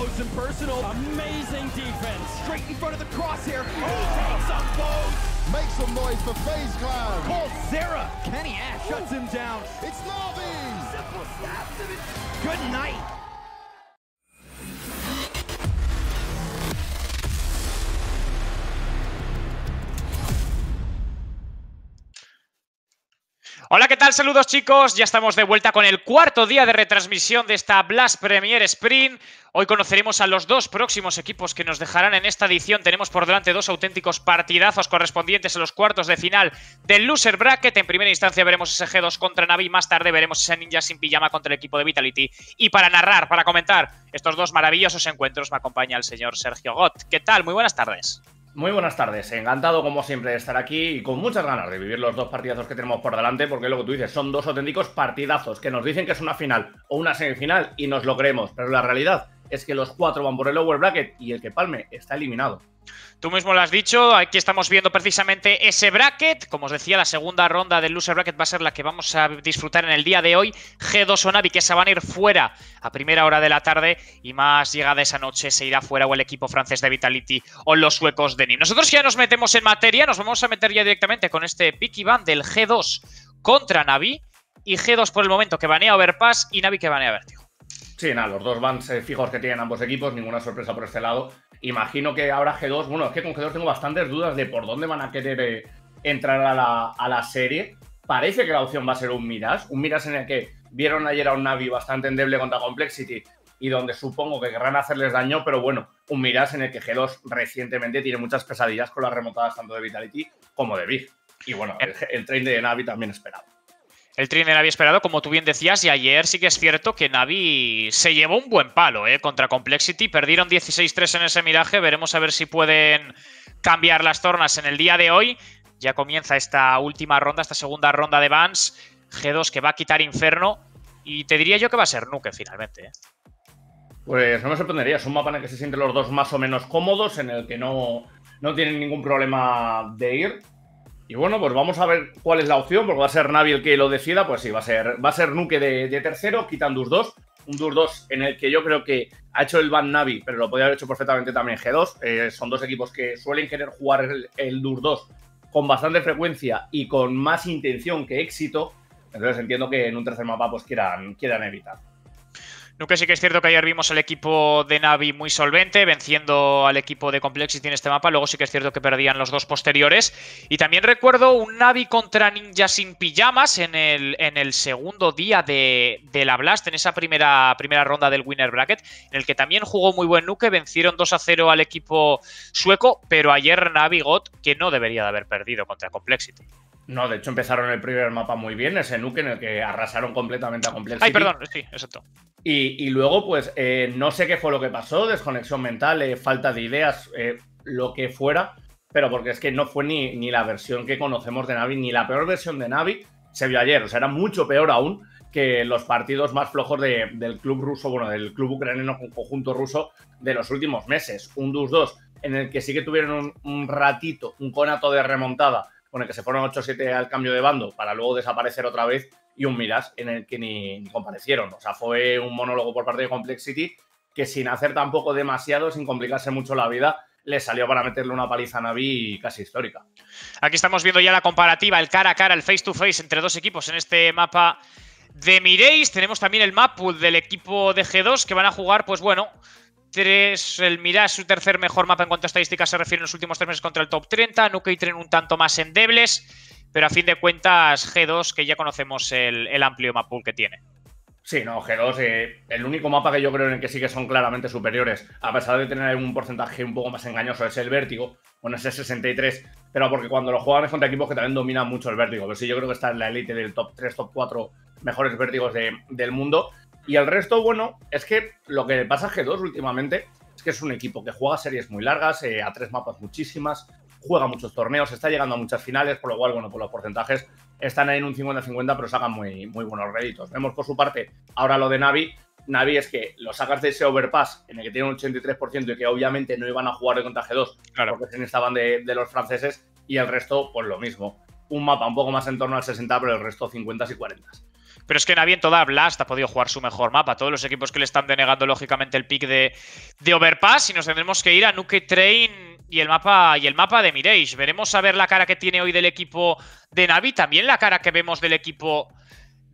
close and personal. Amazing defense. Straight in front of the crosshair. Oh. takes up both. Make some noise for FaZe Clan. Calls Zara. Kenny Ash shuts him down. It's Lobby. Simple Good night. Hola, ¿qué tal? Saludos chicos, ya estamos de vuelta con el cuarto día de retransmisión de esta Blast Premier Sprint. Hoy conoceremos a los dos próximos equipos que nos dejarán en esta edición. Tenemos por delante dos auténticos partidazos correspondientes a los cuartos de final del Loser Bracket. En primera instancia veremos ese G2 contra Navi, más tarde veremos ese Ninja sin pijama contra el equipo de Vitality. Y para narrar, para comentar estos dos maravillosos encuentros me acompaña el señor Sergio Gott. ¿Qué tal? Muy buenas tardes. Muy buenas tardes, encantado como siempre de estar aquí y con muchas ganas de vivir los dos partidazos que tenemos por delante, porque lo que tú dices son dos auténticos partidazos que nos dicen que es una final o una semifinal y nos lo creemos, pero la realidad es que los cuatro van por el lower bracket y el que palme está eliminado. Tú mismo lo has dicho, aquí estamos viendo precisamente ese bracket. Como os decía, la segunda ronda del loser bracket va a ser la que vamos a disfrutar en el día de hoy. G2 o Navi, que se van a ir fuera a primera hora de la tarde y más llegada esa noche se irá fuera o el equipo francés de Vitality o los suecos de NIM. Nosotros ya nos metemos en materia, nos vamos a meter ya directamente con este picky ban del G2 contra Navi y G2 por el momento que banea Overpass y Navi que banea Vertigo. Sí, nada, los dos bans eh, fijos que tienen ambos equipos, ninguna sorpresa por este lado. Imagino que ahora G2, bueno, es que con G2 tengo bastantes dudas de por dónde van a querer eh, entrar a la, serie. Parece que la opción va a ser un Miras, un Miras en el que vieron ayer a un Navi bastante endeble contra Complexity y donde supongo que querrán hacerles daño, pero bueno, un Miras en el que G2 recientemente tiene muchas pesadillas con las remontadas tanto de Vitality como de Big. Y bueno, el, el train de Navi también esperado. El Trinidad de Navi esperado, como tú bien decías, y ayer sí que es cierto que Navi se llevó un buen palo eh, contra Complexity. Perdieron 16-3 en ese miraje. Veremos a ver si pueden cambiar las tornas en el día de hoy. Ya comienza esta última ronda, esta segunda ronda de Vans. G2 que va a quitar Inferno. Y te diría yo que va a ser Nuke finalmente. Eh. Pues no me sorprendería. Es un mapa en el que se sienten los dos más o menos cómodos, en el que no, no tienen ningún problema de ir. Y bueno, pues vamos a ver cuál es la opción, porque va a ser Navi el que lo decida, pues sí, va a ser, va a ser Nuke de, tercero, quitan dur 2, un Dur 2 en el que yo creo que ha hecho el ban Navi, pero lo podría haber hecho perfectamente también G2, eh, son dos equipos que suelen querer jugar el, dur 2 con bastante frecuencia y con más intención que éxito, entonces entiendo que en un tercer mapa pues quieran, quieran evitar. Nuke sí que es cierto que ayer vimos al equipo de Navi muy solvente, venciendo al equipo de Complexity en este mapa. Luego sí que es cierto que perdían los dos posteriores. Y también recuerdo un Navi contra Ninja sin pijamas en el, en el segundo día de, la Blast, en esa primera, primera ronda del Winner Bracket, en el que también jugó muy buen Nuke. Vencieron 2 a 0 al equipo sueco, pero ayer Navi Got, que no debería de haber perdido contra Complexity. No, de hecho empezaron el primer mapa muy bien, ese nuke en el que arrasaron completamente a Complexity. Ay, perdón, sí, exacto. Y, luego, pues, eh, no sé qué fue lo que pasó, desconexión mental, eh, falta de ideas, eh, lo que fuera, pero porque es que no fue ni, ni la versión que conocemos de Navi, ni la peor versión de Navi se vio ayer, o sea, era mucho peor aún que los partidos más flojos del club ruso, bueno, del club ucraniano conjunto ruso de los últimos meses. Un 2-2, en el que sí que tuvieron un ratito, un conato de remontada con el que se fueron 8-7 al cambio de bando para luego desaparecer otra vez y un Miras en el que ni, comparecieron. O sea, fue un monólogo por parte de Complexity que sin hacer tampoco demasiado, sin complicarse mucho la vida, le salió para meterle una paliza a Navi casi histórica. Aquí estamos viendo ya la comparativa, el cara a cara, el face to face entre dos equipos en este mapa de Miréis. Tenemos también el map pool del equipo de G2 que van a jugar, pues bueno, el Mirage, su tercer mejor mapa en cuanto a estadísticas se refiere en los últimos tres meses contra el top 30. Nuke y Tren un tanto más endebles, pero a fin de cuentas G2, que ya conocemos el, amplio map pool que tiene. Sí, no, G2, eh, el único mapa que yo creo en el que sí que son claramente superiores, a pesar de tener un porcentaje un poco más engañoso, es el vértigo, con ese 63, pero porque cuando lo juegan es contra equipos que también dominan mucho el vértigo, pero sí, yo creo que está en la élite del top 3, top 4 mejores vértigos del mundo, y el resto, bueno, es que lo que pasa a G G2 últimamente es que es un equipo que juega series muy largas, eh, a tres mapas muchísimas, juega muchos torneos, está llegando a muchas finales, por lo cual, bueno, por pues los porcentajes están ahí en un 50-50, pero sacan muy, muy buenos réditos. Vemos por su parte ahora lo de Navi. Navi es que lo sacas de ese overpass en el que tiene un 83% y que obviamente no iban a jugar de g 2 claro. porque se necesitaban de, de los franceses y el resto, pues lo mismo. Un mapa un poco más en torno al 60, pero el resto 50 y 40. Pero es que Na'Vi en toda Blast ha podido jugar su mejor mapa. Todos los equipos que le están denegando, lógicamente, el pick de, de Overpass. Y nos tendremos que ir a Nuke Train y el mapa, y el mapa de Mirage. Veremos a ver la cara que tiene hoy del equipo de Navi. También la cara que vemos del equipo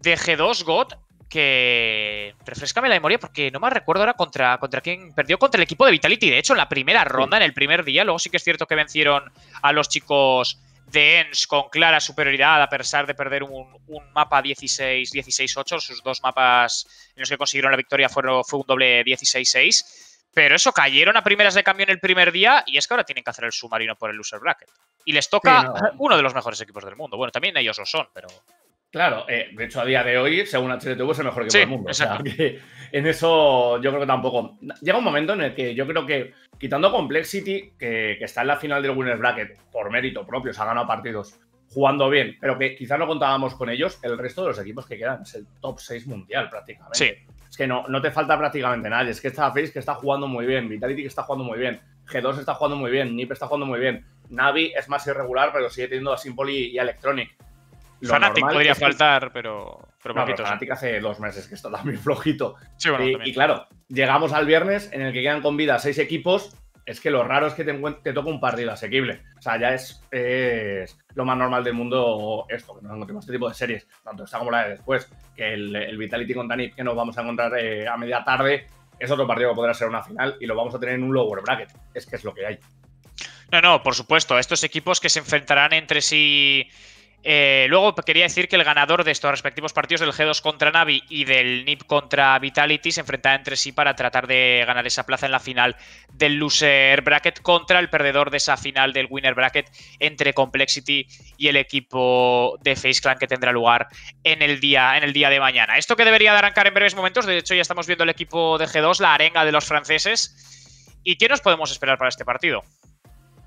de G2 God. Que refrescame la memoria porque no me recuerdo ahora contra, contra quién perdió. Contra el equipo de Vitality. De hecho, en la primera ronda, en el primer día. Luego sí que es cierto que vencieron a los chicos de Ens con clara superioridad a pesar de perder un, mapa 16-16-8. Sus dos mapas en los que consiguieron la victoria fueron, fue un doble 16-6. Pero eso, cayeron a primeras de cambio en el primer día y es que ahora tienen que hacer el submarino por el loser bracket. Y les toca uno de los mejores equipos del mundo. Bueno, también ellos lo son, pero... Claro, eh, de hecho a día de hoy, según HLTV, es el mejor equipo del mundo. O sea, en eso yo creo que tampoco. Llega un momento en el que yo creo que, quitando Complexity, que, está en la final del Winners Bracket por mérito propio, se ha ganado partidos jugando bien, pero que quizá no contábamos con ellos, el resto de los equipos que quedan es el top 6 mundial prácticamente. Sí. Es que no, no te falta prácticamente nadie. Es que está Face que está jugando muy bien, Vitality que está jugando muy bien, G2 está jugando muy bien, Nip está jugando muy bien, Navi es más irregular, pero sigue teniendo a Simpoli y Electronic. Fanatic podría faltar, pero, pero Fanatic hace dos meses que está muy flojito. y, claro, llegamos al viernes en el que quedan con vida seis equipos. Es que lo raro es que te, toca un partido asequible. O sea, ya es, lo más normal del mundo esto, que nos encontremos este tipo de series, tanto esta como la de después, que el, Vitality con NiP, que nos vamos a encontrar eh, a media tarde, es otro partido que podrá ser una final y lo vamos a tener en un lower bracket. Es que es lo que hay. No, no, por supuesto. Estos equipos que se enfrentarán entre sí eh, luego quería decir que el ganador de estos respectivos partidos, del G2 contra Navi y del NIP contra Vitality, se enfrenta entre sí para tratar de ganar esa plaza en la final del Loser Bracket contra el perdedor de esa final del Winner Bracket entre Complexity y el equipo de Face Clan que tendrá lugar en el día, en el día de mañana. Esto que debería de arrancar en breves momentos, de hecho ya estamos viendo el equipo de G2, la arenga de los franceses. ¿Y qué nos podemos esperar para este partido?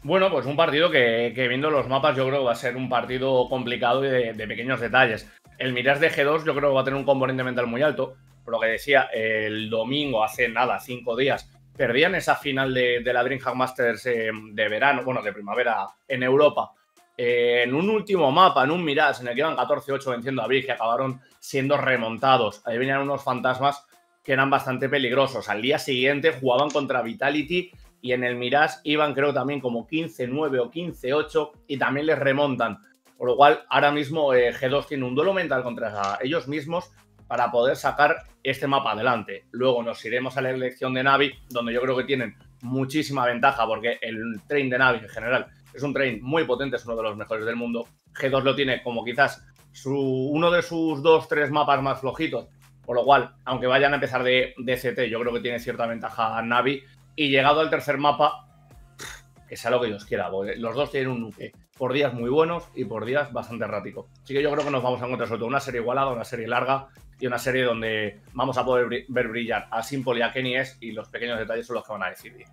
Bueno, pues un partido que, viendo los mapas yo creo que va a ser un partido complicado y de, pequeños detalles. El Mirage de G2 yo creo que va a tener un componente mental muy alto. Por lo que decía, el domingo, hace nada, cinco días, perdían esa final de, la Dreamhack Masters eh, de verano, bueno, de primavera en Europa. Eh, en un último mapa, en un Mirage, en el que iban 14-8 venciendo a Big y acabaron siendo remontados. Ahí venían unos fantasmas que eran bastante peligrosos. Al día siguiente jugaban contra Vitality y en el Mirage iban creo también como 15-9 o 15-8 y también les remontan. Por lo cual ahora mismo eh, G2 tiene un duelo mental contra ellos mismos para poder sacar este mapa adelante. Luego nos iremos a la elección de Navi, donde yo creo que tienen muchísima ventaja porque el train de Navi en general es un train muy potente, es uno de los mejores del mundo. G2 lo tiene como quizás uno de sus dos, tres mapas más flojitos. Por lo cual, aunque vayan a empezar de, de yo creo que tiene cierta ventaja a Navi y llegado al tercer mapa, que sea lo que Dios quiera, los dos tienen un nuque. Por días muy buenos y por días bastante errático. Así que yo creo que nos vamos a encontrar sobre todo una serie igualada, una serie larga y una serie donde vamos a poder ver brillar a Simple y a Kenny S y los pequeños detalles son los que van a decidir.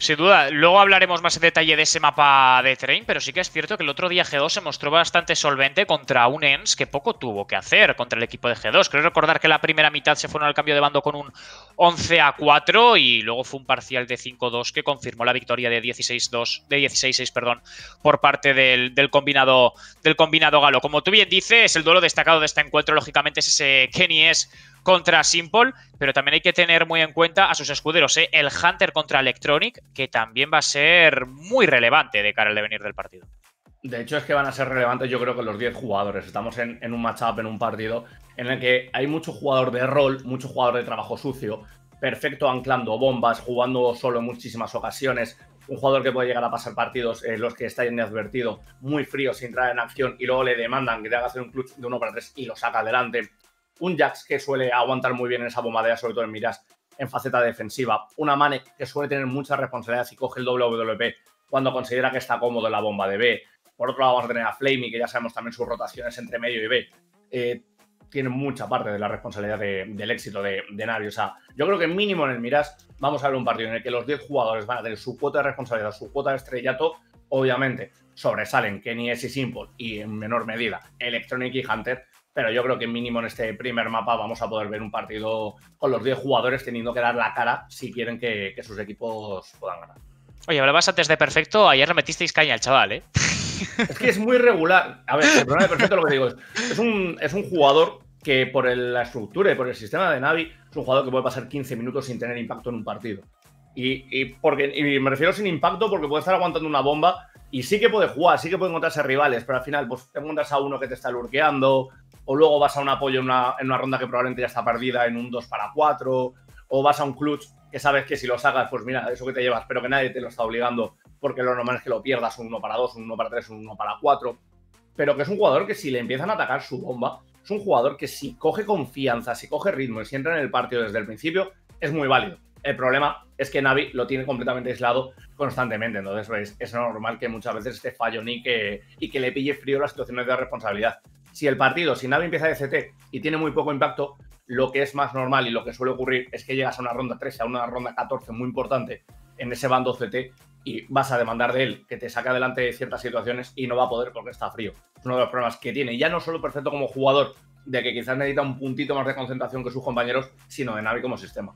Sin duda, luego hablaremos más en detalle de ese mapa de Train, pero sí que es cierto que el otro día G2 se mostró bastante solvente contra un ENS que poco tuvo que hacer contra el equipo de G2. Creo recordar que la primera mitad se fueron al cambio de bando con un 11 a 4 y luego fue un parcial de 5-2 que confirmó la victoria de 16-2, de 16-6, perdón, por parte del, combinado del combinado galo. Como tú bien dices, el duelo destacado de este encuentro lógicamente es ese Kenny es contra Simple, pero también hay que tener muy en cuenta a sus escuderos, eh, el Hunter contra Electronic, que también va a ser muy relevante de cara al devenir del partido. De hecho, es que van a ser relevantes, yo creo que los 10 jugadores. Estamos en, un un matchup, en un partido, en el que hay mucho jugador de rol, mucho jugador de trabajo sucio, perfecto anclando bombas, jugando solo en muchísimas ocasiones. Un jugador que puede llegar a pasar partidos en eh, los que está inadvertido, muy frío, sin entrar en acción, y luego le demandan que te haga hacer un clutch de uno para tres y lo saca adelante un Jax que suele aguantar muy bien en esa bombadera, sobre todo en miras en faceta defensiva, una Mane que suele tener muchas responsabilidades y coge el WWP cuando considera que está cómodo en la bomba de B. Por otro lado, vamos a tener a Flamey, que ya sabemos también sus rotaciones entre medio y B. Eh, tiene mucha parte de la responsabilidad del éxito de, de Navi. O sea, yo creo que mínimo en el Miras vamos a ver un partido en el que los 10 jugadores van a tener su cuota de responsabilidad, su cuota de estrellato. Obviamente sobresalen Kenny S. Simple y en menor medida Electronic y Hunter, pero yo creo que mínimo en este primer mapa vamos a poder ver un partido con los 10 jugadores teniendo que dar la cara si quieren que, sus equipos puedan ganar. Oye, hablabas antes de perfecto, ayer le metisteis caña al chaval, ¿eh? Es que es muy regular. A ver, el problema de perfecto lo que digo es, un, jugador que por la estructura y por el sistema de Navi es un jugador que puede pasar 15 minutos sin tener impacto en un partido. Y, y porque, me refiero sin impacto porque puede estar aguantando una bomba y sí que puede jugar, sí que puede encontrarse rivales, pero al final pues te encuentras a uno que te está lurkeando, o luego vas a un apoyo en una, ronda que probablemente ya está perdida en un 2 para 4, o vas a un clutch que sabes que si lo sacas, pues mira, eso que te llevas, pero que nadie te lo está obligando, porque lo normal es que lo pierdas un 1 para 2, un 1 para 3, un 1 para 4, pero que es un jugador que si le empiezan a atacar su bomba, es un jugador que si coge confianza, si coge ritmo y si entra en el partido desde el principio, es muy válido. El problema es que Navi lo tiene completamente aislado constantemente. Entonces, ¿ves? Pues, es normal que muchas veces esté fallo que y que le pille frío las situaciones de responsabilidad si el partido, si nadie empieza de CT y tiene muy poco impacto, lo que es más normal y lo que suele ocurrir es que llegas a una ronda 13, a una ronda 14 muy importante en ese bando CT y vas a demandar de él que te saque adelante de ciertas situaciones y no va a poder porque está frío. Es uno de los problemas que tiene. Ya no solo perfecto como jugador, de que quizás necesita un puntito más de concentración que sus compañeros, sino de Navi como sistema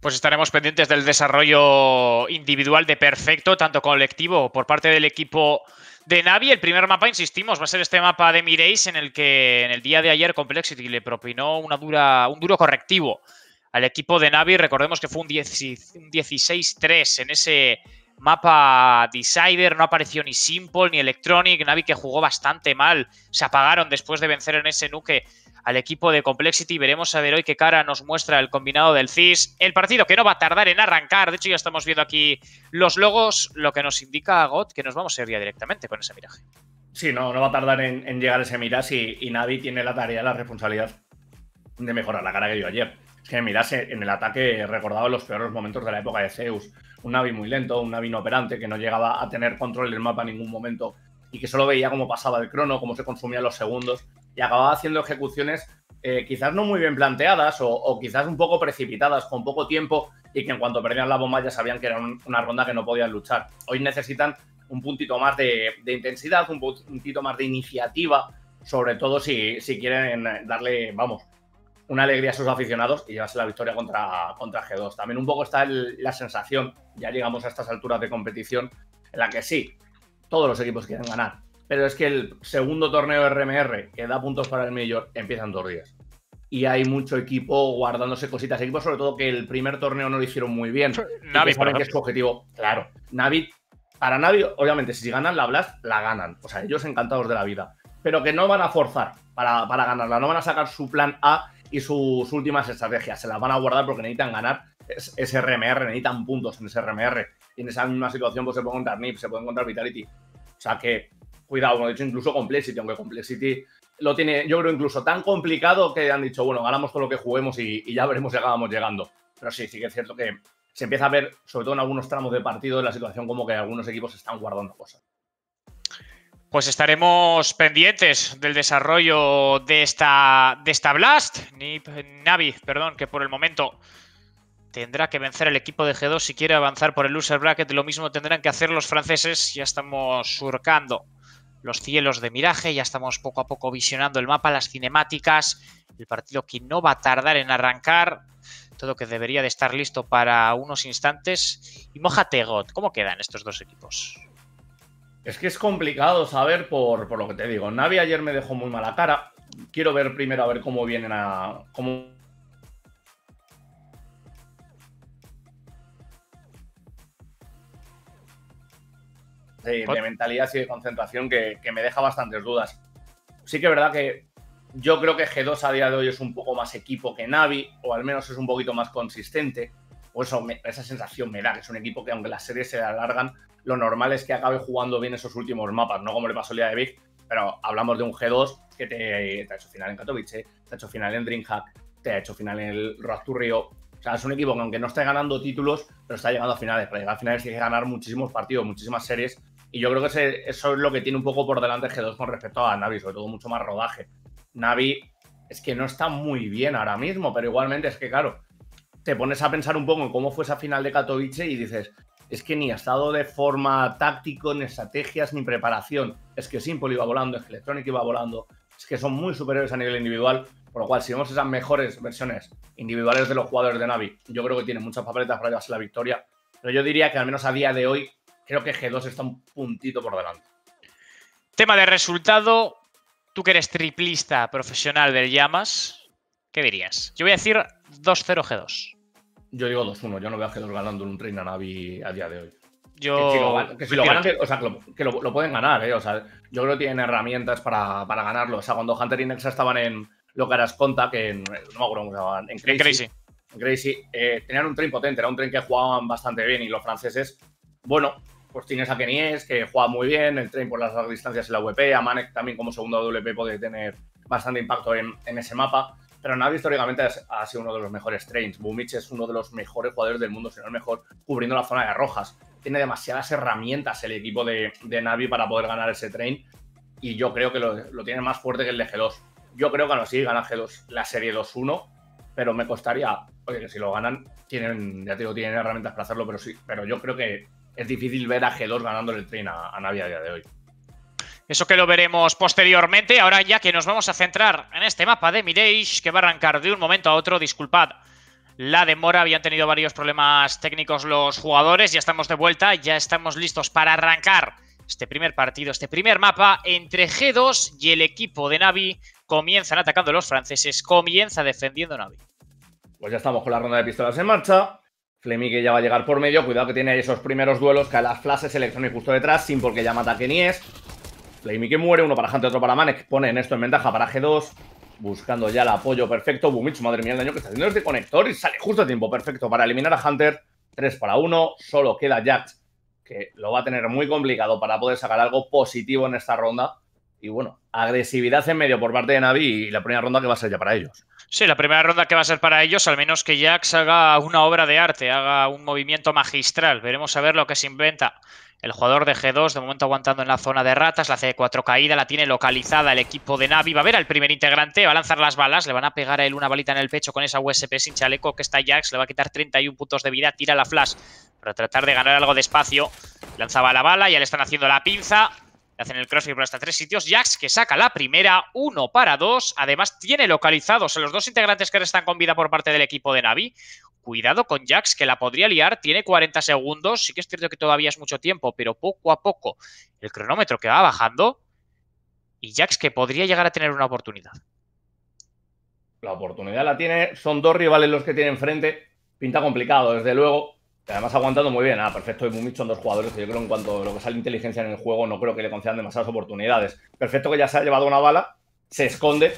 pues estaremos pendientes del desarrollo individual de perfecto, tanto colectivo por parte del equipo de Navi, el primer mapa, insistimos, va a ser este mapa de Mireis en el que en el día de ayer Complexity le propinó una dura, un duro correctivo al equipo de Navi. Recordemos que fue un 16-3 en ese mapa Decider, no apareció ni Simple ni Electronic, Navi que jugó bastante mal, se apagaron después de vencer en ese nuque al equipo de Complexity, veremos a ver hoy qué cara nos muestra el combinado del CIS, el partido que no va a tardar en arrancar, de hecho ya estamos viendo aquí los logos, lo que nos indica a God que nos vamos a ir ya directamente con ese miraje. Sí, no, no va a tardar en, llegar ese miraje y, y Navi tiene la tarea, la responsabilidad de mejorar la cara que dio ayer que mirase en el ataque recordaba los peores momentos de la época de Zeus. Un Navi muy lento, un Navi inoperante que no llegaba a tener control del mapa en ningún momento y que solo veía cómo pasaba el crono, cómo se consumían los segundos y acababa haciendo ejecuciones eh, quizás no muy bien planteadas o, quizás un poco precipitadas, con poco tiempo y que en cuanto perdían la bomba ya sabían que era una ronda que no podían luchar. Hoy necesitan un puntito más de, de intensidad, un puntito más de iniciativa, sobre todo si, si quieren darle, vamos, una alegría a sus aficionados y llevarse la victoria contra, contra G2. También un poco está la sensación, ya llegamos a estas alturas de competición, en la que sí, todos los equipos quieren ganar, pero es que el segundo torneo RMR que da puntos para el mayor empieza en dos días. Y hay mucho equipo guardándose cositas. Equipos, sobre todo, que el primer torneo no lo hicieron muy bien. Navi, para que su objetivo. Claro, Navi, para Navi, obviamente, si ganan la Blast, la ganan. O sea, ellos encantados de la vida. Pero que no van a forzar para, para ganarla. No van a sacar su plan A y sus últimas estrategias. Se las van a guardar porque necesitan ganar ese RMR, necesitan puntos en ese RMR. Y en esa misma situación pues, se puede encontrar NIP, se puede encontrar Vitality. O sea que, cuidado, como he dicho, incluso Complexity, aunque Complexity lo tiene, yo creo, incluso tan complicado que han dicho, bueno, ganamos todo lo que juguemos y, ya veremos si acabamos llegando. Pero sí, sí que es cierto que se empieza a ver, sobre todo en algunos tramos de partido, la situación como que algunos equipos están guardando cosas. Pues estaremos pendientes del desarrollo de esta, de esta Blast. Navi, perdón, que por el momento tendrá que vencer el equipo de G2 si quiere avanzar por el loser bracket. Lo mismo tendrán que hacer los franceses. Ya estamos surcando los cielos de Miraje, ya estamos poco a poco visionando el mapa, las cinemáticas, el partido que no va a tardar en arrancar. Todo que debería de estar listo para unos instantes. Y mojate God, ¿cómo quedan estos dos equipos? Es que es complicado saber por, lo que te digo. Navi ayer me dejó muy mala cara. Quiero ver primero a ver cómo vienen a. Cómo... Sí, de mentalidad y de concentración que, me deja bastantes dudas. Sí que es verdad que yo creo que G2 a día de hoy es un poco más equipo que Navi, o al menos es un poquito más consistente. O eso, esa sensación me da, que es un equipo que aunque las series se alargan, lo normal es que acabe jugando bien esos últimos mapas, no como le pasó el día de Big, pero hablamos de un G2 que te, ha hecho final en Katowice, te ha hecho final en Dreamhack, te ha hecho final en el Road O sea, es un equipo que aunque no esté ganando títulos, pero está llegando a finales. Para llegar a finales tiene que ganar muchísimos partidos, muchísimas series. Y yo creo que eso es lo que tiene un poco por delante G2 con respecto a Navi, sobre todo mucho más rodaje. Navi es que no está muy bien ahora mismo, pero igualmente es que, claro, te pones a pensar un poco en cómo fue esa final de Katowice y dices, es que ni ha estado de forma táctico, ni estrategias, ni preparación. Es que Simple iba volando, es que Electronic iba volando, es que son muy superiores a nivel individual. Por lo cual, si vemos esas mejores versiones individuales de los jugadores de Navi, yo creo que tienen muchas papeletas para llevarse la victoria. Pero yo diría que al menos a día de hoy, creo que G2 está un puntito por delante. Tema de resultado. Tú que eres triplista profesional del Llamas, ¿qué dirías? Yo voy a decir 2-0 G2. Yo digo 2-1, yo no veo a los ganando un a Navi a día de hoy. Yo... Que si lo, ganan, o sea, que, lo, pueden ganar, ¿eh? O sea, yo creo que tienen herramientas para, para ganarlo. O sea, cuando Hunter y Nexa estaban en lo que Conta, que no me acuerdo cómo se en Crazy, en Crazy. Eh, tenían un tren potente, era un tren que jugaban bastante bien y los franceses, bueno, pues tienes a Kenies, que juega muy bien, el tren por las largas distancias en la WP, a también como segundo WP puede tener bastante impacto en, en ese mapa pero Navi históricamente ha sido uno de los mejores trains. Bumich es uno de los mejores jugadores del mundo, si no el mejor, cubriendo la zona de rojas. Tiene demasiadas herramientas el equipo de, Navi para poder ganar ese train y yo creo que lo, tiene más fuerte que el de G2. Yo creo que no sí, gana G2 la serie 2-1, pero me costaría, oye, que si lo ganan, tienen, ya te digo, tienen herramientas para hacerlo, pero sí, pero yo creo que es difícil ver a G2 ganándole el train a, a Navi a día de hoy. Eso que lo veremos posteriormente. Ahora ya que nos vamos a centrar en este mapa de Mirage, que va a arrancar de un momento a otro. Disculpad la demora, habían tenido varios problemas técnicos los jugadores. Ya estamos de vuelta, ya estamos listos para arrancar este primer partido, este primer mapa entre G2 y el equipo de Navi. Comienzan atacando los franceses, comienza defendiendo Navi. Pues ya estamos con la ronda de pistolas en marcha. que ya va a llegar por medio. Cuidado que tiene esos primeros duelos. Que las flashes, selección y justo detrás. Sin porque ya ni Kenies. Flamey que muere, uno para Hunter, otro para pone en esto en ventaja para G2. Buscando ya el apoyo perfecto. Bumich, madre mía, el daño que está haciendo este conector. Y sale justo a tiempo perfecto para eliminar a Hunter. 3 para 1. Solo queda Jack que lo va a tener muy complicado para poder sacar algo positivo en esta ronda y bueno, agresividad en medio por parte de Navi y la primera ronda que va a ser ya para ellos. Sí, la primera ronda que va a ser para ellos, al menos que Jax haga una obra de arte, haga un movimiento magistral. Veremos a ver lo que se inventa. El jugador de G2, de momento aguantando en la zona de ratas, la C4 caída, la tiene localizada el equipo de Navi. Va a ver al primer integrante, va a lanzar las balas, le van a pegar a él una balita en el pecho con esa USP sin chaleco que está Jax, le va a quitar 31 puntos de vida, tira la flash para tratar de ganar algo de espacio. Lanzaba la bala, ya le están haciendo la pinza hacen el crossfit por hasta tres sitios. Jax que saca la primera, uno para dos. Además, tiene localizados a los dos integrantes que restan con vida por parte del equipo de Navi. Cuidado con Jax, que la podría liar. Tiene 40 segundos. Sí que es cierto que todavía es mucho tiempo, pero poco a poco el cronómetro que va bajando. Y Jax que podría llegar a tener una oportunidad. La oportunidad la tiene. Son dos rivales los que tiene enfrente. Pinta complicado, desde luego. Además aguantando muy bien, ah, perfecto, y Mumicho son dos jugadores que yo creo en cuanto a lo que sale inteligencia en el juego, no creo que le concedan demasiadas oportunidades. Perfecto que ya se ha llevado una bala, se esconde,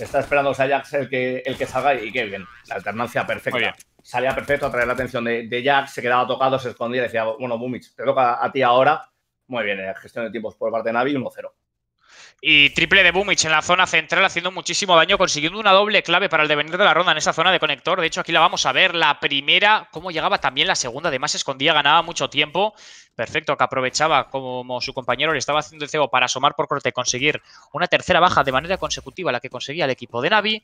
está esperando a Jax el que, el que salga y qué bien, la alternancia perfecta. Salía perfecto, a traer la atención de, Jax, se quedaba tocado, se escondía y decía, bueno, Mumich, te toca a ti ahora. Muy bien, eh, gestión de tiempos por parte de Navi, 1-0. Y triple de Bumich en la zona central haciendo muchísimo daño, consiguiendo una doble clave para el devenir de la ronda en esa zona de conector. De hecho, aquí la vamos a ver. La primera, cómo llegaba también la segunda. Además, escondía, ganaba mucho tiempo. Perfecto, que aprovechaba como su compañero le estaba haciendo el cebo para asomar por corte, conseguir una tercera baja de manera consecutiva, la que conseguía el equipo de Navi.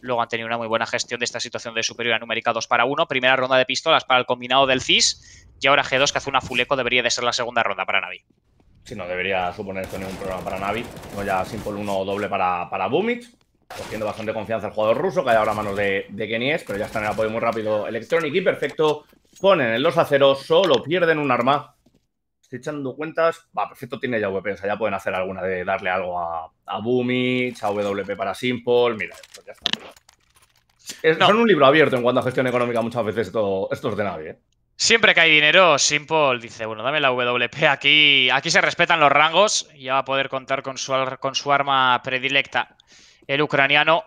Luego han tenido una muy buena gestión de esta situación de superioridad numérica 2 para 1. Primera ronda de pistolas para el combinado del CIS. Y ahora G2 que hace una fuleco debería de ser la segunda ronda para Navi. Si no debería suponer esto ningún problema para Navi. No ya Simple 1 doble para, para Boomich. Cogiendo bastante confianza el jugador ruso, que hay ahora manos de, de Kenies, pero ya está en el apoyo muy rápido Electronic y perfecto. Ponen el 2 solo pierden un arma. Estoy echando cuentas. Va, perfecto, tiene ya WP. o sea, ya pueden hacer alguna de darle algo a, a a WP para Simple. Mira, esto ya está. Es, Son un libro abierto en cuanto a gestión económica muchas veces esto, estos de Navi, ¿eh? Siempre que hay dinero, Simple dice, bueno, dame la WP, aquí, aquí se respetan los rangos, ya va a poder contar con su, con su arma predilecta, el ucraniano.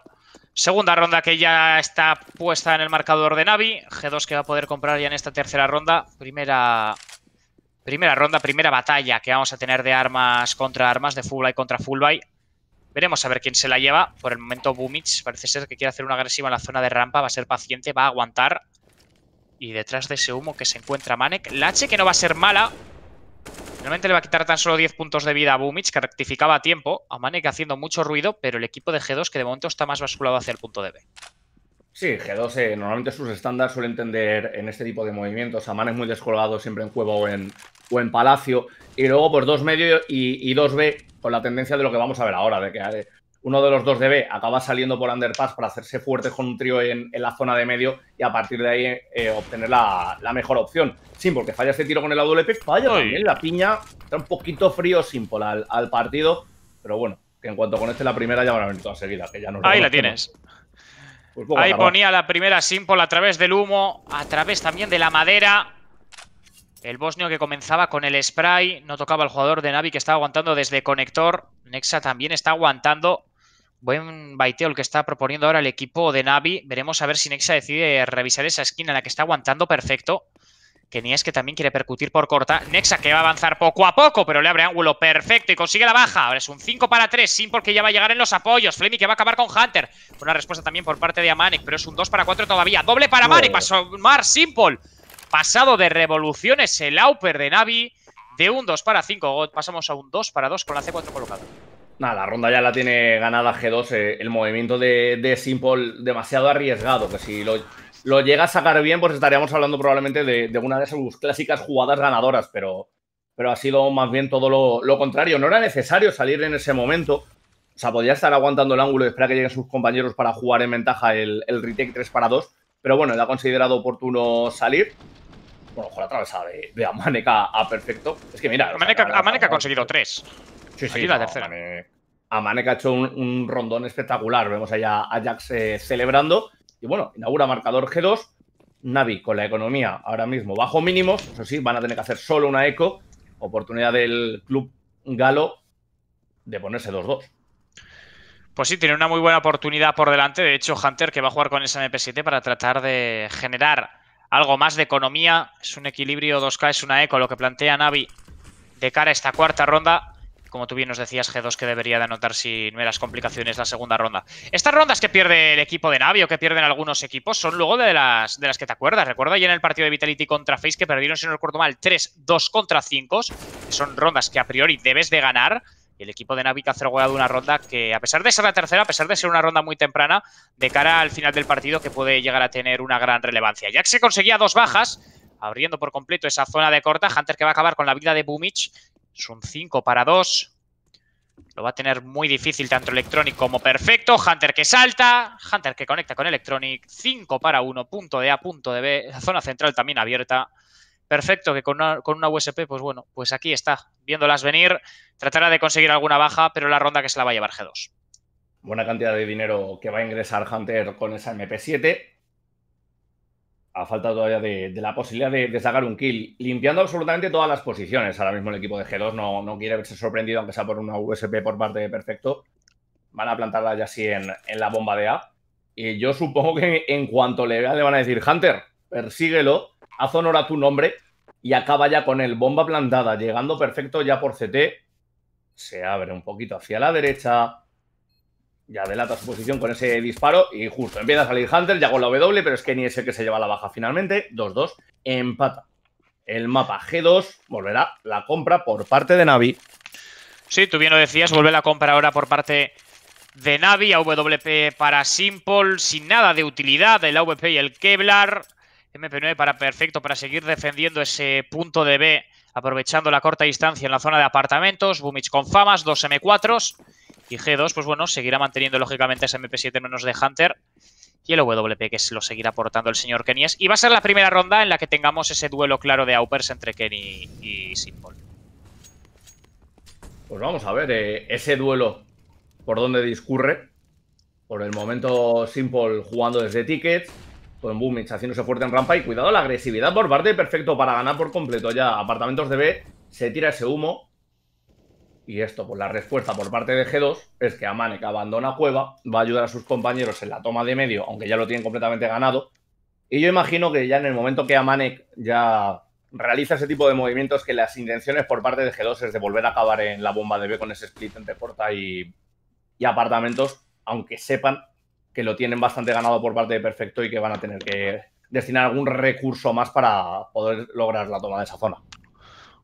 Segunda ronda que ya está puesta en el marcador de Navi, G2 que va a poder comprar ya en esta tercera ronda, primera, primera ronda, primera batalla que vamos a tener de armas contra armas, de full buy contra full buy. Veremos a ver quién se la lleva, por el momento Boomich parece ser que quiere hacer una agresiva en la zona de rampa, va a ser paciente, va a aguantar. Y detrás de ese humo que se encuentra Manek. La H que no va a ser mala. normalmente le va a quitar tan solo 10 puntos de vida a Bumich, que rectificaba a tiempo. A Manek haciendo mucho ruido, pero el equipo de G2 que de momento está más basculado hacia el punto de B. Sí, G2 eh, normalmente sus estándares suelen tender en este tipo de movimientos a Manek muy descolgado siempre en cueva o en, o palacio. Y luego pues dos medio y, 2 B con la tendencia de lo que vamos a ver ahora, de que uno de los dos de B acaba saliendo por underpass para hacerse fuerte con un trío en, la zona de medio y a partir de ahí eh, obtener la, mejor opción. Sí, porque falla ese tiro con el AWP, falla también la piña, está un poquito frío Simple al, al, partido, pero bueno, que en cuanto conecte la primera ya van a venir todas seguidas, que ya no Ahí la tienes. Pues ahí ponía la primera Simple a través del humo, a través también de la madera. El bosnio que comenzaba con el spray, no tocaba al jugador de Navi que estaba aguantando desde conector. Nexa también está aguantando buen baiteo que está proponiendo ahora el equipo de Navi. Veremos a ver si Nexa decide revisar esa esquina en la que está aguantando perfecto. Que ni es que también quiere percutir por corta. Nexa que va a avanzar poco a poco, pero le abre ángulo perfecto y consigue la baja. Ahora es un 5 para 3, Simple porque ya va a llegar en los apoyos. Flemi que va a acabar con Hunter. Una respuesta también por parte de Amanek, pero es un 2 para 4 todavía. Doble para Amanek, Pasó Mar Simple. Pasado de revoluciones el Auper de Navi. De un 2 para 5, pasamos a un 2 para 2 con la C4 colocada. Nada, la ronda ya la tiene ganada G2. Eh, el movimiento de, de, Simple demasiado arriesgado. Que si lo, llega a sacar bien, pues estaríamos hablando probablemente de, una de sus clásicas jugadas ganadoras. Pero, pero ha sido más bien todo lo, contrario. No era necesario salir en ese momento. O sea, podía estar aguantando el ángulo y esperar que lleguen sus compañeros para jugar en ventaja el, el retake 3 para 2. Pero bueno, le ha considerado oportuno salir. Bueno, ojo la de, Amaneca a perfecto. Es que mira. Amaneca, ha conseguido tres. Sí, sí, Aquí ha hecho un, rondón espectacular. Vemos allá a Jax eh, celebrando. Y bueno, inaugura marcador G2. Navi con la economía ahora mismo bajo mínimos. Eso sí, van a tener que hacer solo una eco. Oportunidad del club galo de ponerse 2-2. Pues sí, tiene una muy buena oportunidad por delante. De hecho, Hunter que va a jugar con esa MP7 para tratar de generar algo más de economía. Es un equilibrio 2K, es una eco, lo que plantea Navi de cara a esta cuarta ronda. Como tú bien nos decías, G2 que debería de anotar sin meras complicaciones la segunda ronda. Estas rondas que pierde el equipo de Navi o que pierden algunos equipos son luego de las, de las que te acuerdas. Recuerda y en el partido de Vitality contra Face que perdieron, si no recuerdo mal, 3-2 contra 5. Son rondas que a priori debes de ganar el equipo de Navic ha cerrado una ronda que, a pesar de ser la tercera, a pesar de ser una ronda muy temprana, de cara al final del partido que puede llegar a tener una gran relevancia. Ya que se conseguía dos bajas, abriendo por completo esa zona de corta, Hunter que va a acabar con la vida de Bumich. Es un 5 para 2. Lo va a tener muy difícil tanto Electronic como Perfecto. Hunter que salta. Hunter que conecta con Electronic. 5 para 1. Punto de A, punto de B. zona central también abierta perfecto, que con una, USP, pues bueno, pues aquí está, viéndolas venir, tratará de conseguir alguna baja, pero la ronda que se la va a llevar G2. Buena cantidad de dinero que va a ingresar Hunter con esa MP7. Ha falta todavía de, la posibilidad de, sacar un kill, limpiando absolutamente todas las posiciones. Ahora mismo el equipo de G2 no, no quiere verse sorprendido, aunque sea por una USP por parte de Perfecto. Van a plantarla ya así en, la bomba de A. Y yo supongo que en cuanto le vean le van a decir, Hunter, persíguelo, haz honor a tu nombre y acaba ya con el bomba plantada, llegando perfecto ya por CT. Se abre un poquito hacia la derecha. Ya delata su posición con ese disparo y justo empieza a salir Hunter, ya con la W, pero es que ni es el que se lleva la baja finalmente. 2-2, empata. El mapa G2 volverá la compra por parte de Navi. Sí, tú bien lo decías, vuelve la compra ahora por parte de Navi, AWP para Simple, sin nada de utilidad, el AWP y el Kevlar. MP9 para perfecto para seguir defendiendo ese punto de B, aprovechando la corta distancia en la zona de apartamentos. Bumich con famas, dos M4s. Y G2, pues bueno, seguirá manteniendo lógicamente ese MP7 menos de Hunter. Y el WP que lo seguirá aportando el señor Kenies. Y va a ser la primera ronda en la que tengamos ese duelo claro de Aupers entre Kenny y Simple. Pues vamos a ver eh, ese duelo por dónde discurre. Por el momento, Simple jugando desde tickets. Con pues Mitch, haciéndose fuerte en rampa y cuidado la agresividad por parte de perfecto para ganar por completo ya. Apartamentos de B, se tira ese humo. Y esto, pues la respuesta por parte de G2 es que Amanek abandona Cueva, va a ayudar a sus compañeros en la toma de medio, aunque ya lo tienen completamente ganado. Y yo imagino que ya en el momento que Amanek ya realiza ese tipo de movimientos, que las intenciones por parte de G2 es de volver a acabar en la bomba de B con ese split entre Porta y, y apartamentos, aunque sepan que lo tienen bastante ganado por parte de Perfecto y que van a tener que destinar algún recurso más para poder lograr la toma de esa zona.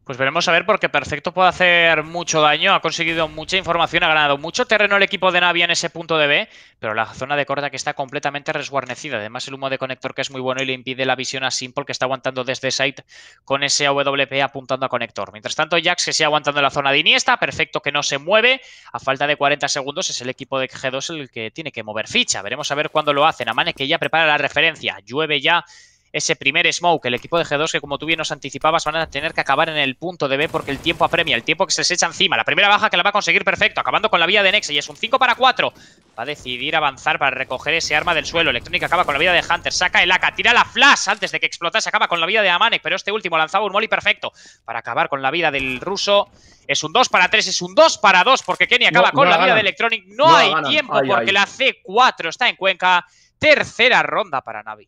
Pues veremos a ver, porque Perfecto puede hacer mucho daño, ha conseguido mucha información, ha ganado mucho terreno el equipo de Navia en ese punto de B, pero la zona de corta que está completamente resguarnecida. Además, el humo de conector que es muy bueno y le impide la visión a Simple, que está aguantando desde site con ese AWP apuntando a conector. Mientras tanto, Jax que sigue aguantando en la zona de Iniesta, Perfecto que no se mueve. A falta de 40 segundos es el equipo de G2 el que tiene que mover ficha. Veremos a ver cuándo lo hacen. Amane que ya prepara la referencia. Llueve ya ese primer smoke. El equipo de G2 que como tú bien nos anticipabas van a tener que acabar en el punto de B porque el tiempo apremia, el tiempo que se les echa encima. La primera baja que la va a conseguir perfecto, acabando con la vida de Nexa. y es un 5 para 4. Va a decidir avanzar para recoger ese arma del suelo. Electronic acaba con la vida de Hunter, saca el AK, tira la flash antes de que explotase, acaba con la vida de Amanek, pero este último lanzaba un molly perfecto para acabar con la vida del ruso. Es un 2 para 3, es un 2 para 2 porque Kenny acaba con la vida de Electronic. No, hay tiempo porque la C4 está en Cuenca. Tercera ronda para Navi.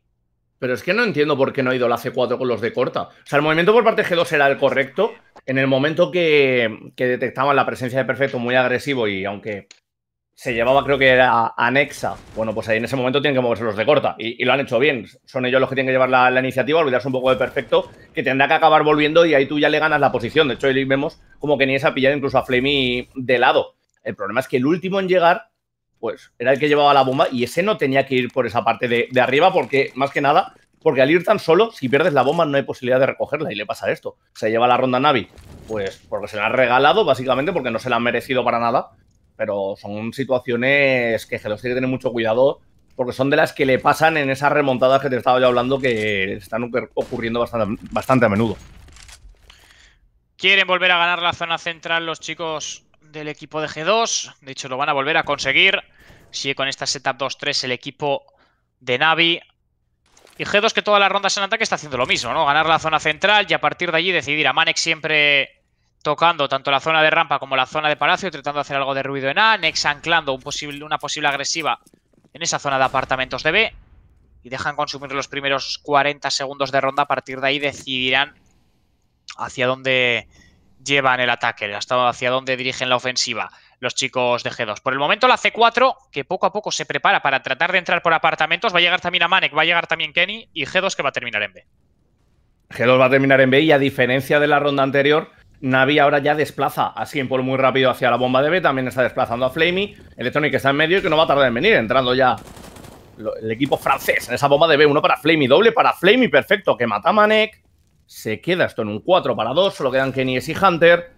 Pero es que no entiendo por qué no ha ido la C4 con los de corta. O sea, el movimiento por parte de G2 era el correcto. En el momento que, detectaban la presencia de Perfecto muy agresivo y aunque se llevaba, creo que era Anexa, bueno, pues ahí en ese momento tienen que moverse los de corta. Y, lo han hecho bien. Son ellos los que tienen que llevar la, iniciativa, olvidarse un poco de Perfecto, que tendrá que acabar volviendo y ahí tú ya le ganas la posición. De hecho, ahí vemos como que ni esa pillada incluso a Flamey de lado. El problema es que el último en llegar pues era el que llevaba la bomba y ese no tenía que ir por esa parte de, arriba porque, más que nada, porque al ir tan solo, si pierdes la bomba no hay posibilidad de recogerla y le pasa esto. Se lleva la ronda Navi, pues porque se la ha regalado, básicamente, porque no se la han merecido para nada. Pero son situaciones que los tiene que tener mucho cuidado porque son de las que le pasan en esas remontadas que te estaba yo hablando que están ocurriendo bastante, bastante a menudo. Quieren volver a ganar la zona central los chicos del equipo de G2. De hecho, lo van a volver a conseguir. Sigue con esta setup 2-3 el equipo de Navi. Y G2 que todas las rondas en ataque está haciendo lo mismo, ¿no? Ganar la zona central y a partir de allí decidir. A Manex siempre tocando tanto la zona de rampa como la zona de palacio, tratando de hacer algo de ruido en A. Nex anclando una posible agresiva en esa zona de apartamentos de B. Y dejan consumir los primeros 40 segundos de ronda. A partir de ahí decidirán hacia dónde llevan el ataque, hasta hacia dónde dirigen la ofensiva los chicos de G2. Por el momento la C4, que poco a poco se prepara para tratar de entrar por apartamentos, va a llegar también a Manek, va a llegar también Kenny y G2 que va a terminar en B. G2 va a terminar en B y a diferencia de la ronda anterior, Navi ahora ya desplaza a por muy rápido hacia la bomba de B, también está desplazando a Flamey, Electronic está en medio y que no va a tardar en venir, entrando ya el equipo francés en esa bomba de B, uno para Flamey, doble para Flamey, perfecto, que mata a Manek, se queda esto en un 4 para 2. Solo quedan Kenies y Hunter.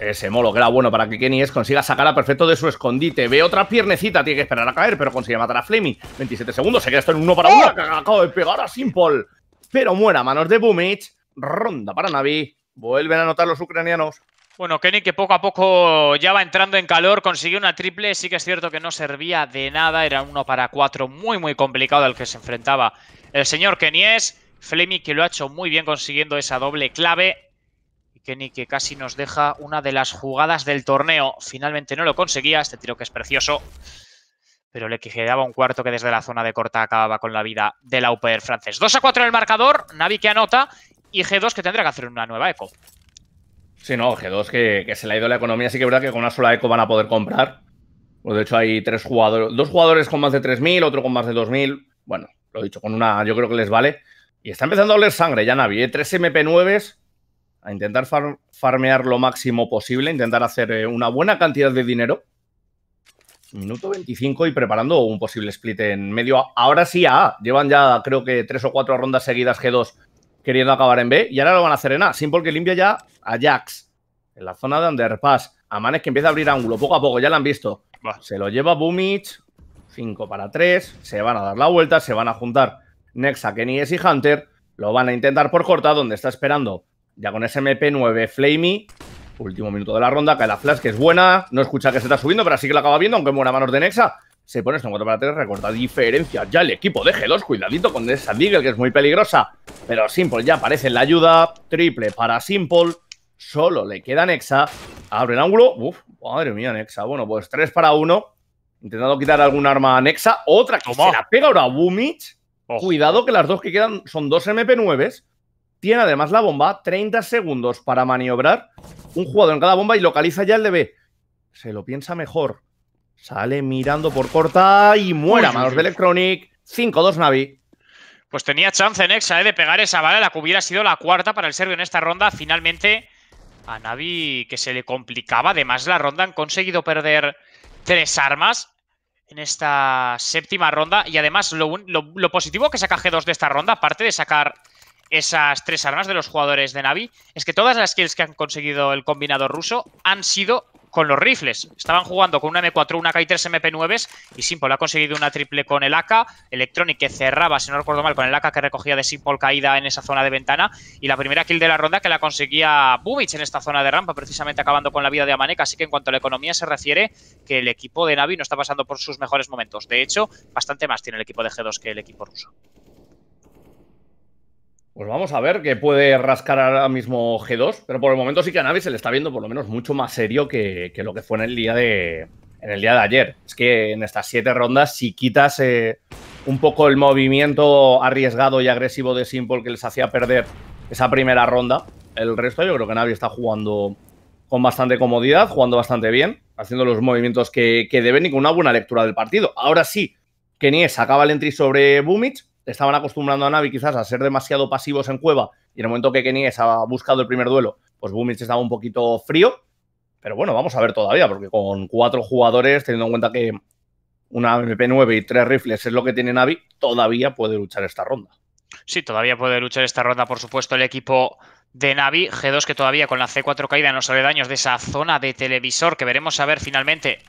Ese molo que era bueno para que Kenies consiga sacar a perfecto de su escondite. Ve otra piernecita, tiene que esperar a caer, pero consigue matar a Flemmy. 27 segundos, se queda esto en 1 para 1. Acaba de pegar a Simple. Pero muera a manos de Bumich. Ronda para Navi. Vuelven a anotar los ucranianos. Bueno, Kenny que poco a poco ya va entrando en calor, consiguió una triple, sí que es cierto que no servía de nada, era uno para cuatro, muy muy complicado al que se enfrentaba el señor KennyS. Fleming que lo ha hecho muy bien consiguiendo esa doble clave. Y Kenny que casi nos deja una de las jugadas del torneo. Finalmente no lo conseguía, este tiro que es precioso. Pero le quedaba un cuarto que desde la zona de corta acababa con la vida del Auper francés. 2 a 4 en el marcador, Navi que anota y G2 que tendrá que hacer una nueva eco. Sí, no, G2 que, se le ha ido la economía. así que es verdad que con una sola eco van a poder comprar. Pues de hecho hay tres jugadores, dos jugadores con más de 3.000, otro con más de 2.000. Bueno, lo he dicho, con una yo creo que les vale. Y está empezando a oler sangre, ya Navi. ¿eh? Tres MP9s a intentar farmear lo máximo posible, intentar hacer eh, una buena cantidad de dinero. Minuto 25 y preparando un posible split en medio. Ahora sí a Llevan ya creo que tres o cuatro rondas seguidas G2 queriendo acabar en B. Y ahora lo van a hacer en A. Simple que limpia ya a Jax en la zona de underpass. A Manes que empieza a abrir ángulo poco a poco, ya la han visto. Se lo lleva Boomich. 5 para 3. Se van a dar la vuelta, se van a juntar Nexa, Kenny y Hunter lo van a intentar por corta, donde está esperando ya con ese MP9 Flamey. Último minuto de la ronda, cae la flash, que es buena. No escucha que se está subiendo, pero así que la acaba viendo, aunque muera buena manos de Nexa. Se pone esto en 4 para 3, recorta diferencia. Ya el equipo de g cuidadito con esa Deagle, que es muy peligrosa. Pero Simple ya aparece en la ayuda. Triple para Simple. Solo le queda Nexa. Abre el ángulo. Uf, madre mía, Nexa. Bueno, pues 3 para 1. Intentando quitar algún arma a Nexa. Otra que se la pega ahora a Wumich. Cuidado que las dos que quedan son dos MP9s. Tiene además la bomba 30 segundos para maniobrar un jugador en cada bomba y localiza ya el DB. Se lo piensa mejor. Sale mirando por corta y muera. Manos de Electronic. 5-2 Navi. Pues tenía chance Nexa ¿eh? de pegar esa bala, la que hubiera sido la cuarta para el serbio en esta ronda. Finalmente, a Navi que se le complicaba. Además, la ronda han conseguido perder tres armas en esta séptima ronda. Y además, lo, positivo que saca G2 de esta ronda, aparte de sacar esas tres armas de los jugadores de Navi, es que todas las kills que han conseguido el combinado ruso han sido con los rifles. Estaban jugando con una M4, una K3 MP9 s y Simple ha conseguido una triple con el AK. Electronic que cerraba, si no recuerdo mal, con el AK que recogía de Simple caída en esa zona de ventana. Y la primera kill de la ronda que la conseguía Bubic en esta zona de rampa, precisamente acabando con la vida de Amaneca. Así que en cuanto a la economía se refiere, que el equipo de Navi no está pasando por sus mejores momentos. De hecho, bastante más tiene el equipo de G2 que el equipo ruso. Pues vamos a ver qué puede rascar ahora mismo G2, pero por el momento sí que a Navi se le está viendo por lo menos mucho más serio que, lo que fue en el día de, en el día de ayer. Es que en estas siete rondas, si quitas eh, un poco el movimiento arriesgado y agresivo de Simple que les hacía perder esa primera ronda, el resto yo creo que Navi está jugando con bastante comodidad, jugando bastante bien, haciendo los movimientos que, que deben y con una buena lectura del partido. Ahora sí, Kenies saca acaba el entry sobre Bumich, estaban acostumbrando a Navi quizás a ser demasiado pasivos en cueva y en el momento que Kenies ha buscado el primer duelo, pues Bumich estaba un poquito frío. Pero bueno, vamos a ver todavía, porque con cuatro jugadores, teniendo en cuenta que una MP9 y tres rifles es lo que tiene Navi, todavía puede luchar esta ronda. Sí, todavía puede luchar esta ronda, por supuesto, el equipo de Navi, G2 que todavía con la C4 caída en los daños de esa zona de televisor que veremos a ver finalmente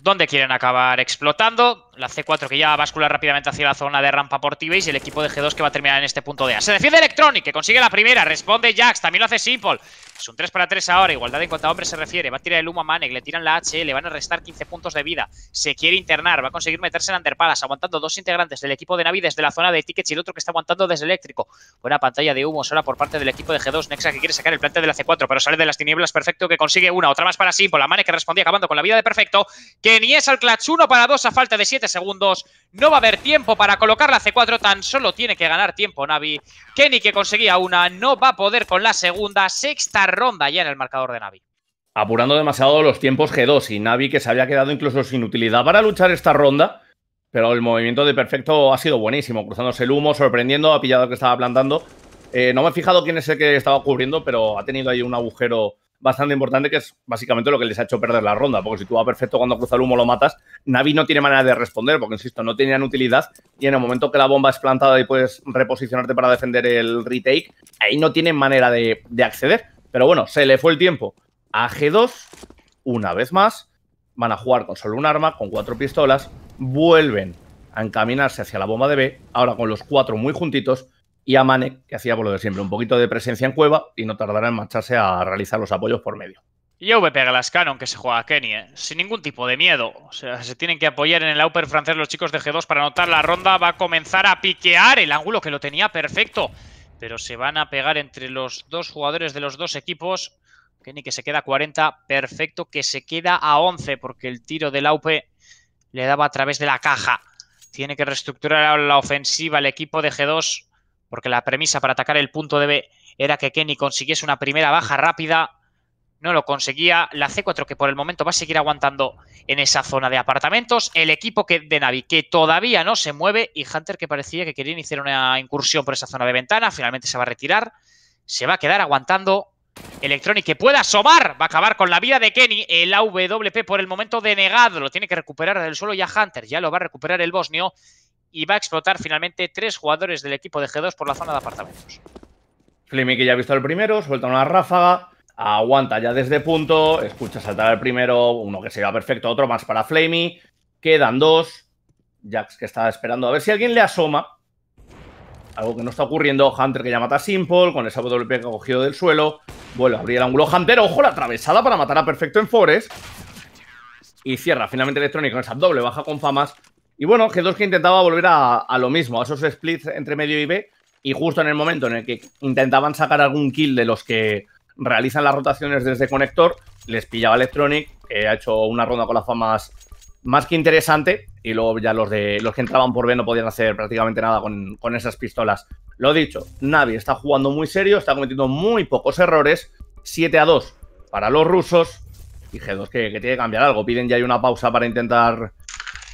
dónde quieren acabar explotando. La C4 que ya bascula rápidamente hacia la zona de rampa por t y el equipo de G2 que va a terminar en este punto de A. Se defiende Electronic, que consigue la primera. Responde Jax, también lo hace Simple. Es un 3 para 3 ahora. Igualdad en cuanto a hombres se refiere. Va a tirar el humo a Manek, le tiran la H, le van a restar 15 puntos de vida. Se quiere internar, va a conseguir meterse en Underpalas, aguantando dos integrantes del equipo de Navi desde la zona de tickets y el otro que está aguantando desde eléctrico. Buena pantalla de humo ahora por parte del equipo de G2. Nexa que quiere sacar el plante de la C4, pero sale de las tinieblas perfecto que consigue una. Otra más para Simple. La Manek que respondía acabando con la vida de perfecto. Que ni es al clutch 1 para 2 a falta de 7 segundos. No va a haber tiempo para colocar la C4, tan solo tiene que ganar tiempo Navi. Kenny, que conseguía una, no va a poder con la segunda. Sexta ronda ya en el marcador de Navi. Apurando demasiado los tiempos G2 y Navi que se había quedado incluso sin utilidad para luchar esta ronda. Pero el movimiento de Perfecto ha sido buenísimo, cruzándose el humo, sorprendiendo, ha pillado que estaba plantando. Eh, no me he fijado quién es el que estaba cubriendo, pero ha tenido ahí un agujero bastante importante, que es básicamente lo que les ha hecho perder la ronda, porque si tú vas perfecto cuando cruza el humo lo matas, Navi no tiene manera de responder, porque insisto, no tenían utilidad, y en el momento que la bomba es plantada y puedes reposicionarte para defender el retake, ahí no tienen manera de, de acceder. Pero bueno, se le fue el tiempo a G2, una vez más, van a jugar con solo un arma, con cuatro pistolas, vuelven a encaminarse hacia la bomba de B, ahora con los cuatro muy juntitos, y a Mane, que hacía por lo de siempre, un poquito de presencia en cueva y no tardará en marcharse a realizar los apoyos por medio. Y las Galascano, que se juega a Kenny, ¿eh? sin ningún tipo de miedo. O sea, se tienen que apoyar en el auper francés los chicos de G2 para anotar la ronda. Va a comenzar a piquear el ángulo que lo tenía perfecto. Pero se van a pegar entre los dos jugadores de los dos equipos. Kenny que se queda a 40, perfecto, que se queda a 11 porque el tiro del auper le daba a través de la caja. Tiene que reestructurar la ofensiva el equipo de G2 porque la premisa para atacar el punto de B era que Kenny consiguiese una primera baja rápida. No lo conseguía. La C4 que por el momento va a seguir aguantando en esa zona de apartamentos. El equipo que, de Navi que todavía no se mueve. Y Hunter que parecía que quería iniciar una incursión por esa zona de ventana. Finalmente se va a retirar. Se va a quedar aguantando. Electronic que pueda asomar. Va a acabar con la vida de Kenny. El AWP por el momento denegado. Lo tiene que recuperar del suelo ya Hunter. Ya lo va a recuperar el bosnio y va a explotar finalmente tres jugadores del equipo de G2 por la zona de apartamentos. Flamy que ya ha visto el primero, suelta una ráfaga, aguanta ya desde punto, escucha saltar el primero, uno que se va perfecto, otro más para Flamey, quedan dos, Jax que está esperando a ver si alguien le asoma, algo que no está ocurriendo, Hunter que ya mata a Simple, con esa WP que ha cogido del suelo, vuelve a abrir el ángulo Hunter, ojo la atravesada para matar a Perfecto en Forest, y cierra finalmente Electronic con esa doble baja con famas y bueno, G2 que intentaba volver a, lo mismo, a esos splits entre medio y B. Y justo en el momento en el que intentaban sacar algún kill de los que realizan las rotaciones desde conector, les pillaba Electronic, que ha hecho una ronda con la fama más que interesante. Y luego ya los de los que entraban por B no podían hacer prácticamente nada con, esas pistolas. Lo dicho, Navi está jugando muy serio, está cometiendo muy pocos errores. 7 a 2 para los rusos. Y G2 que, que tiene que cambiar algo. Piden ya hay una pausa para intentar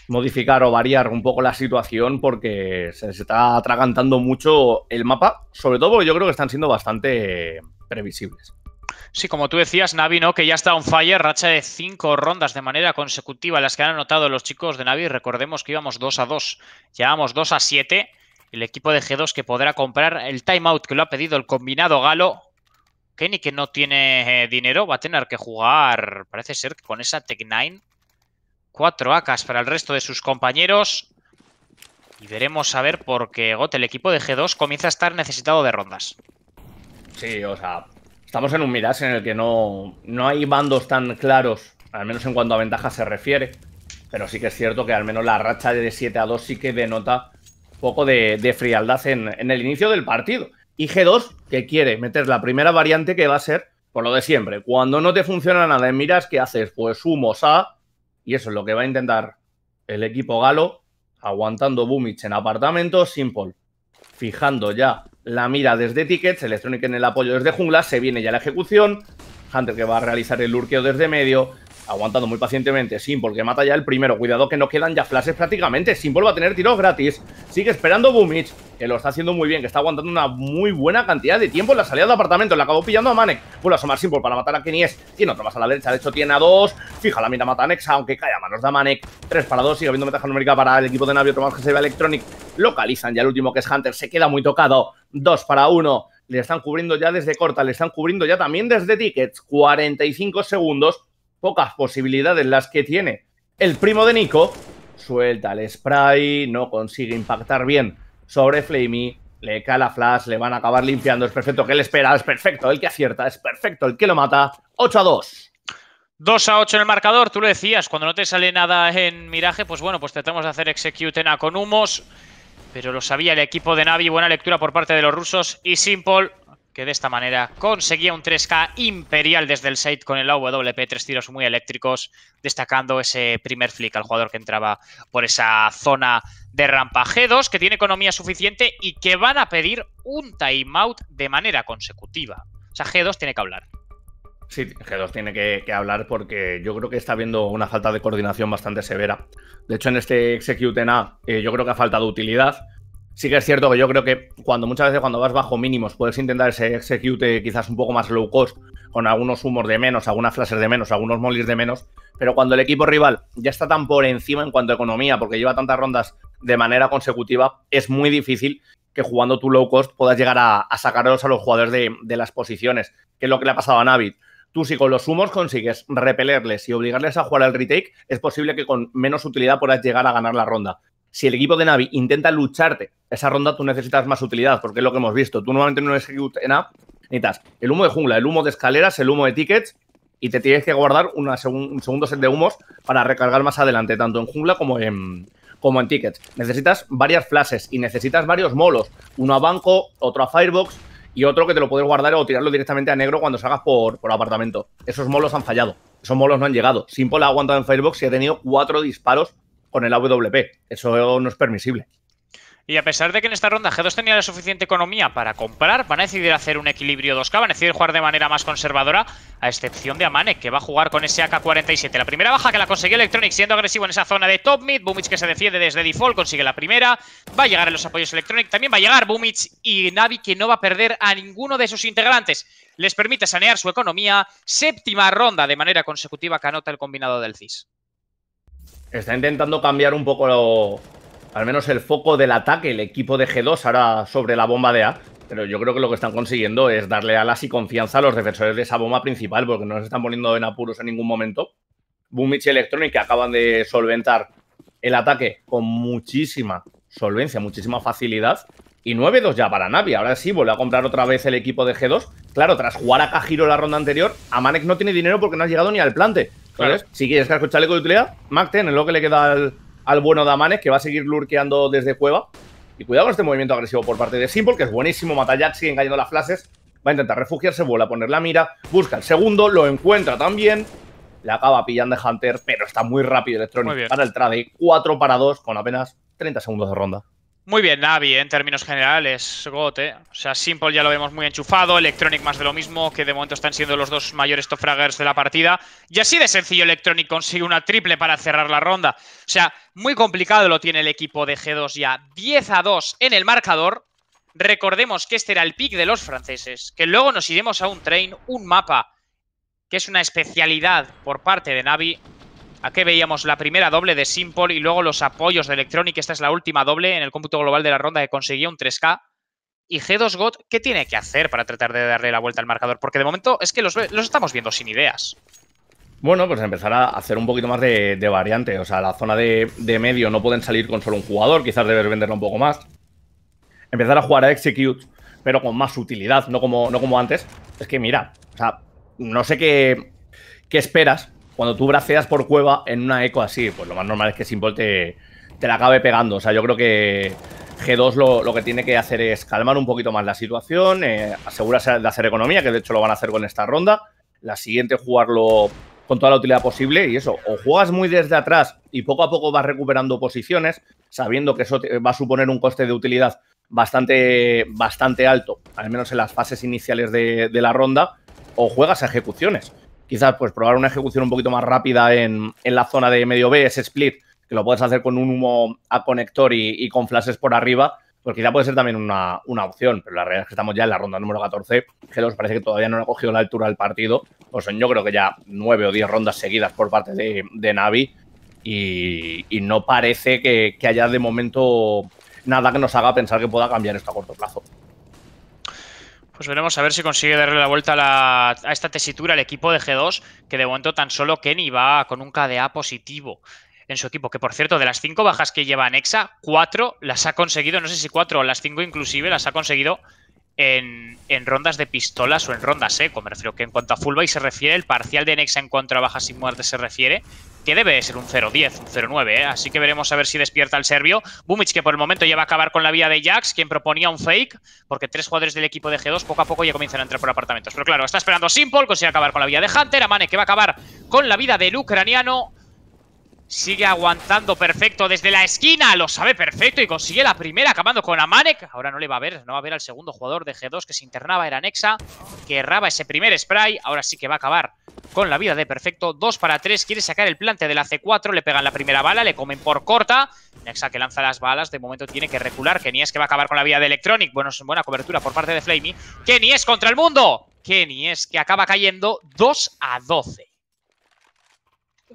modificar o variar un poco la situación porque se, está atragantando mucho el mapa, sobre todo porque yo creo que están siendo bastante previsibles. Sí, como tú decías, Navi, ¿no? Que ya está on fire, racha de cinco rondas de manera consecutiva, las que han anotado los chicos de Navi. Recordemos que íbamos 2 a 2, llevamos 2 a 7. El equipo de G2 que podrá comprar el timeout que lo ha pedido el combinado galo. Kenny, que no tiene eh, dinero, va a tener que jugar, parece ser con esa Tech 9 Cuatro acas para el resto de sus compañeros. Y veremos a ver qué gote el equipo de G2 comienza a estar necesitado de rondas. Sí, o sea, estamos en un mirage en el que no, no hay bandos tan claros, al menos en cuanto a ventaja se refiere. Pero sí que es cierto que al menos la racha de 7 a 2 sí que denota poco de, frialdad en, el inicio del partido. Y G2 que quiere meter la primera variante que va a ser, por lo de siempre, cuando no te funciona nada en miras, ¿qué haces? Pues humos a y eso es lo que va a intentar el equipo galo, aguantando Bumich en apartamento, Simple fijando ya la mira desde tickets, Electronic en el apoyo desde jungla, se viene ya la ejecución, Hunter que va a realizar el lurkeo desde medio, aguantando muy pacientemente. Simple, porque mata ya el primero. Cuidado que no quedan ya flashes prácticamente. Sin va a tener tiros gratis. Sigue esperando Boomich, que lo está haciendo muy bien, que está aguantando una muy buena cantidad de tiempo en la salida de apartamento. Le acabó pillando a Manek. Vuelve a asomar Simple para matar a Kenies. Tiene otro más a la derecha. De hecho, tiene a dos. Fija la mira mata a Nexa, aunque cae a manos de Manek. Tres para dos. Sigue habiendo ventaja numérica para el equipo de Navio Otro más que se ve Electronic. Localizan ya el último que es Hunter. Se queda muy tocado. Dos para uno le están cubriendo ya desde corta, le están cubriendo ya también desde tickets. 45 segundos pocas posibilidades las que tiene el primo de Nico. Suelta el spray, no consigue impactar bien sobre Flamey. Le cala flash, le van a acabar limpiando. Es perfecto que le espera, es perfecto el que acierta, es perfecto el que lo mata. 8 a 2. 2 a 8 en el marcador, tú lo decías, cuando no te sale nada en miraje, pues bueno, pues tratamos de hacer execute en A con humos, pero lo sabía el equipo de Navi, buena lectura por parte de los rusos y Simple que de esta manera conseguía un 3K imperial desde el site con el AWP, tres tiros muy eléctricos, destacando ese primer flick al jugador que entraba por esa zona de rampa G2, que tiene economía suficiente y que van a pedir un timeout de manera consecutiva. O sea, G2 tiene que hablar. Sí, G2 tiene que, hablar porque yo creo que está habiendo una falta de coordinación bastante severa. De hecho, en este Execute en A, eh, yo creo que ha faltado utilidad. Sí que es cierto que yo creo que cuando muchas veces cuando vas bajo mínimos puedes intentar ese execute quizás un poco más low cost, con algunos humos de menos, algunas flashes de menos, algunos mollis de menos, pero cuando el equipo rival ya está tan por encima en cuanto a economía, porque lleva tantas rondas de manera consecutiva, es muy difícil que jugando tu low cost puedas llegar a, sacarlos a los jugadores de, de, las posiciones, que es lo que le ha pasado a Navid. Tú si con los humos consigues repelerles y obligarles a jugar al retake, es posible que con menos utilidad puedas llegar a ganar la ronda si el equipo de Navi intenta lucharte esa ronda, tú necesitas más utilidad, porque es lo que hemos visto. Tú normalmente no ejecutas en app, necesitas el humo de jungla, el humo de escaleras, el humo de tickets, y te tienes que guardar una un segundo set de humos para recargar más adelante, tanto en jungla como en, como en tickets. Necesitas varias flashes y necesitas varios molos, uno a banco, otro a firebox y otro que te lo puedes guardar o tirarlo directamente a negro cuando salgas por, por apartamento. Esos molos han fallado, esos molos no han llegado. Simple ha aguantado en firebox y ha tenido cuatro disparos con el AWP. Eso no es permisible. Y a pesar de que en esta ronda G2 tenía la suficiente economía para comprar, van a decidir hacer un equilibrio 2K, van a decidir jugar de manera más conservadora, a excepción de Amane, que va a jugar con ese AK-47. La primera baja que la consiguió Electronic siendo agresivo en esa zona de top mid, Bumich que se defiende desde default, consigue la primera, va a llegar en los apoyos Electronic, también va a llegar Bumich y Navi que no va a perder a ninguno de sus integrantes. Les permite sanear su economía, séptima ronda de manera consecutiva que anota el combinado del CIS. Está intentando cambiar un poco, al menos el foco del ataque, el equipo de G2 ahora sobre la bomba de A. Pero yo creo que lo que están consiguiendo es darle alas y confianza a los defensores de esa bomba principal, porque no se están poniendo en apuros en ningún momento. Boomich Electronic que acaban de solventar el ataque con muchísima solvencia, muchísima facilidad. Y 9-2 ya para Navi. Ahora sí, vuelve a comprar otra vez el equipo de G2. Claro, tras jugar a Kajiro la ronda anterior, Amanek no tiene dinero porque no ha llegado ni al plante. Si quieres escucharle chaleco utilidad, Mac en lo que le queda al, bueno bueno Damanes, que va a seguir lurqueando desde cueva. Y cuidado con este movimiento agresivo por parte de Simple, que es buenísimo. Mata sigue cayendo las flashes. Va a intentar refugiarse, vuelve a poner la mira. Busca el segundo, lo encuentra también. Le acaba pillando de Hunter, pero está muy rápido el para el trade. 4 para 2 con apenas 30 segundos de ronda. Muy bien, Navi, ¿eh? en términos generales, gote, O sea, Simple ya lo vemos muy enchufado, Electronic más de lo mismo, que de momento están siendo los dos mayores tofragers de la partida. Y así de sencillo, Electronic consigue una triple para cerrar la ronda. O sea, muy complicado lo tiene el equipo de G2 ya. 10 a 2 en el marcador. Recordemos que este era el pick de los franceses, que luego nos iremos a un train, un mapa, que es una especialidad por parte de Navi, Aquí veíamos la primera doble de Simple y luego los apoyos de Electronic. Esta es la última doble en el cómputo global de la ronda que consiguió un 3K. Y G2 God, ¿qué tiene que hacer para tratar de darle la vuelta al marcador? Porque de momento es que los, estamos viendo sin ideas. Bueno, pues empezar a hacer un poquito más de, variante. O sea, la zona de, de, medio no pueden salir con solo un jugador, quizás debes venderlo un poco más. Empezar a jugar a Execute, pero con más utilidad, no como, no como antes. Es que mira, o sea, no sé qué, qué esperas cuando tú braceas por cueva en una eco así, pues lo más normal es que Simple te, te la acabe pegando. O sea, yo creo que G2 lo, que tiene que hacer es calmar un poquito más la situación, eh, asegurarse de hacer economía, que de hecho lo van a hacer con esta ronda. La siguiente, jugarlo con toda la utilidad posible y eso, o juegas muy desde atrás y poco a poco vas recuperando posiciones, sabiendo que eso te va a suponer un coste de utilidad bastante, bastante alto, al menos en las fases iniciales de, de la ronda, o juegas a ejecuciones quizás pues probar una ejecución un poquito más rápida en, la zona de medio B, ese split, que lo puedes hacer con un humo a conector y, con flashes por arriba, pues quizá puede ser también una, opción, pero la realidad es que estamos ya en la ronda número 14, que nos parece que todavía no ha cogido la altura del partido, pues son yo creo que ya nueve o diez rondas seguidas por parte de, Navi y, no parece que haya de momento nada que nos haga pensar que pueda cambiar esto a corto plazo. Pues veremos a ver si consigue darle la vuelta a, esta tesitura al equipo de G2, que de momento tan solo Kenny va con un KDA positivo en su equipo. Que por cierto, de las cinco bajas que lleva Nexa, cuatro las ha conseguido, no sé si cuatro o las cinco inclusive, las ha conseguido en, rondas de pistolas o en rondas eco, Me refiero que en cuanto a fullback se refiere, el parcial de Nexa en cuanto a bajas y muerte se refiere, que debe ser un 0-10, un 0-9, ¿eh? así que veremos a ver si despierta el serbio. Bumic, que por el momento ya va a acabar con la vida de Jax, quien proponía un fake, porque tres jugadores del equipo de G2 poco a poco ya comienzan a entrar por apartamentos. Pero claro, está esperando Simple, consigue acabar con la vida de Hunter, Amane que va a acabar con la vida del ucraniano, Sigue aguantando perfecto desde la esquina. Lo sabe perfecto y consigue la primera acabando con la Amanek. Ahora no le va a ver, no va a ver al segundo jugador de G2 que se internaba. Era Nexa, que erraba ese primer spray. Ahora sí que va a acabar con la vida de perfecto. Dos para tres. Quiere sacar el plante de la C4. Le pegan la primera bala, le comen por corta. Nexa que lanza las balas. De momento tiene que recular. es que va a acabar con la vida de Electronic. Bueno, buena cobertura por parte de Flamey. es contra el mundo. es que acaba cayendo 2 a 12.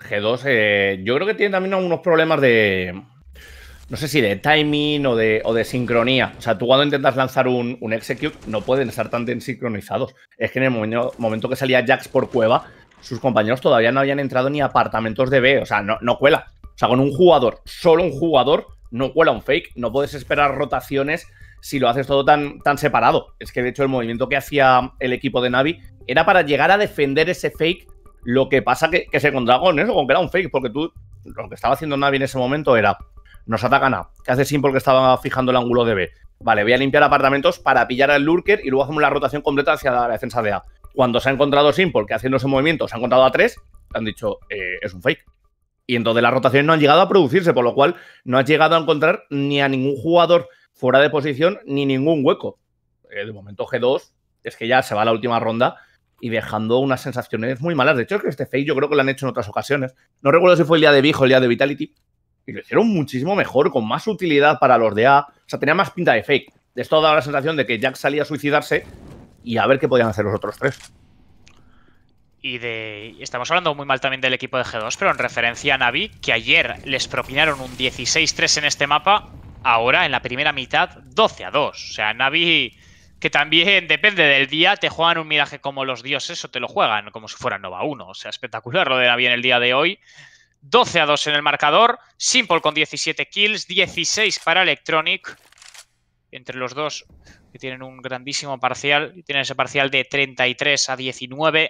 G2, eh, yo creo que tiene también algunos problemas de. No sé si de timing o de, o de sincronía. O sea, tú cuando intentas lanzar un, execute, no pueden estar tan desincronizados. sincronizados. Es que en el momento, que salía Jax por cueva, sus compañeros todavía no habían entrado ni apartamentos de B. O sea, no, cuela. O sea, con un jugador, solo un jugador, no cuela un fake. No puedes esperar rotaciones si lo haces todo tan, tan separado. Es que de hecho el movimiento que hacía el equipo de Navi era para llegar a defender ese fake lo que pasa que, que se encontraba con eso, con que era un fake, porque tú lo que estaba haciendo Navi en ese momento era, nos atacan A, que hace simple que estaba fijando el ángulo de B. Vale, voy a limpiar apartamentos para pillar al Lurker y luego hacemos la rotación completa hacia la defensa de A. Cuando se ha encontrado Simple, que haciendo ese movimiento se ha encontrado a 3, han dicho, eh, es un fake. Y entonces las rotaciones no han llegado a producirse, por lo cual no has llegado a encontrar ni a ningún jugador fuera de posición ni ningún hueco. Eh, de momento G2 es que ya se va a la última ronda y dejando unas sensaciones muy malas. De hecho, que este fake yo creo que lo han hecho en otras ocasiones. No recuerdo si fue el día de Vijo o el día de Vitality. Y lo hicieron muchísimo mejor, con más utilidad para los de A. O sea, tenía más pinta de fake. De Esto daba la sensación de que Jack salía a suicidarse y a ver qué podían hacer los otros tres. Y de. Estamos hablando muy mal también del equipo de G2, pero en referencia a Navi, que ayer les propinaron un 16-3 en este mapa, ahora en la primera mitad 12 a 2. O sea, Navi que también depende del día, te juegan un miraje como los dioses o te lo juegan como si fuera Nova 1. O sea, espectacular lo de Navi en el día de hoy. 12 a 2 en el marcador, Simple con 17 kills, 16 para Electronic. Entre los dos que tienen un grandísimo parcial, tienen ese parcial de 33 a 19.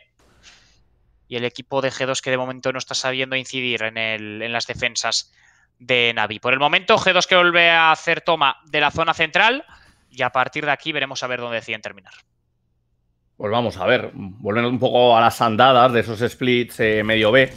Y el equipo de G2 que de momento no está sabiendo incidir en, en las defensas de Navi. Por el momento, G2 que vuelve a hacer toma de la zona central y a partir de aquí veremos a ver dónde deciden terminar. Pues vamos a ver, Volvemos un poco a las andadas de esos splits eh, medio B,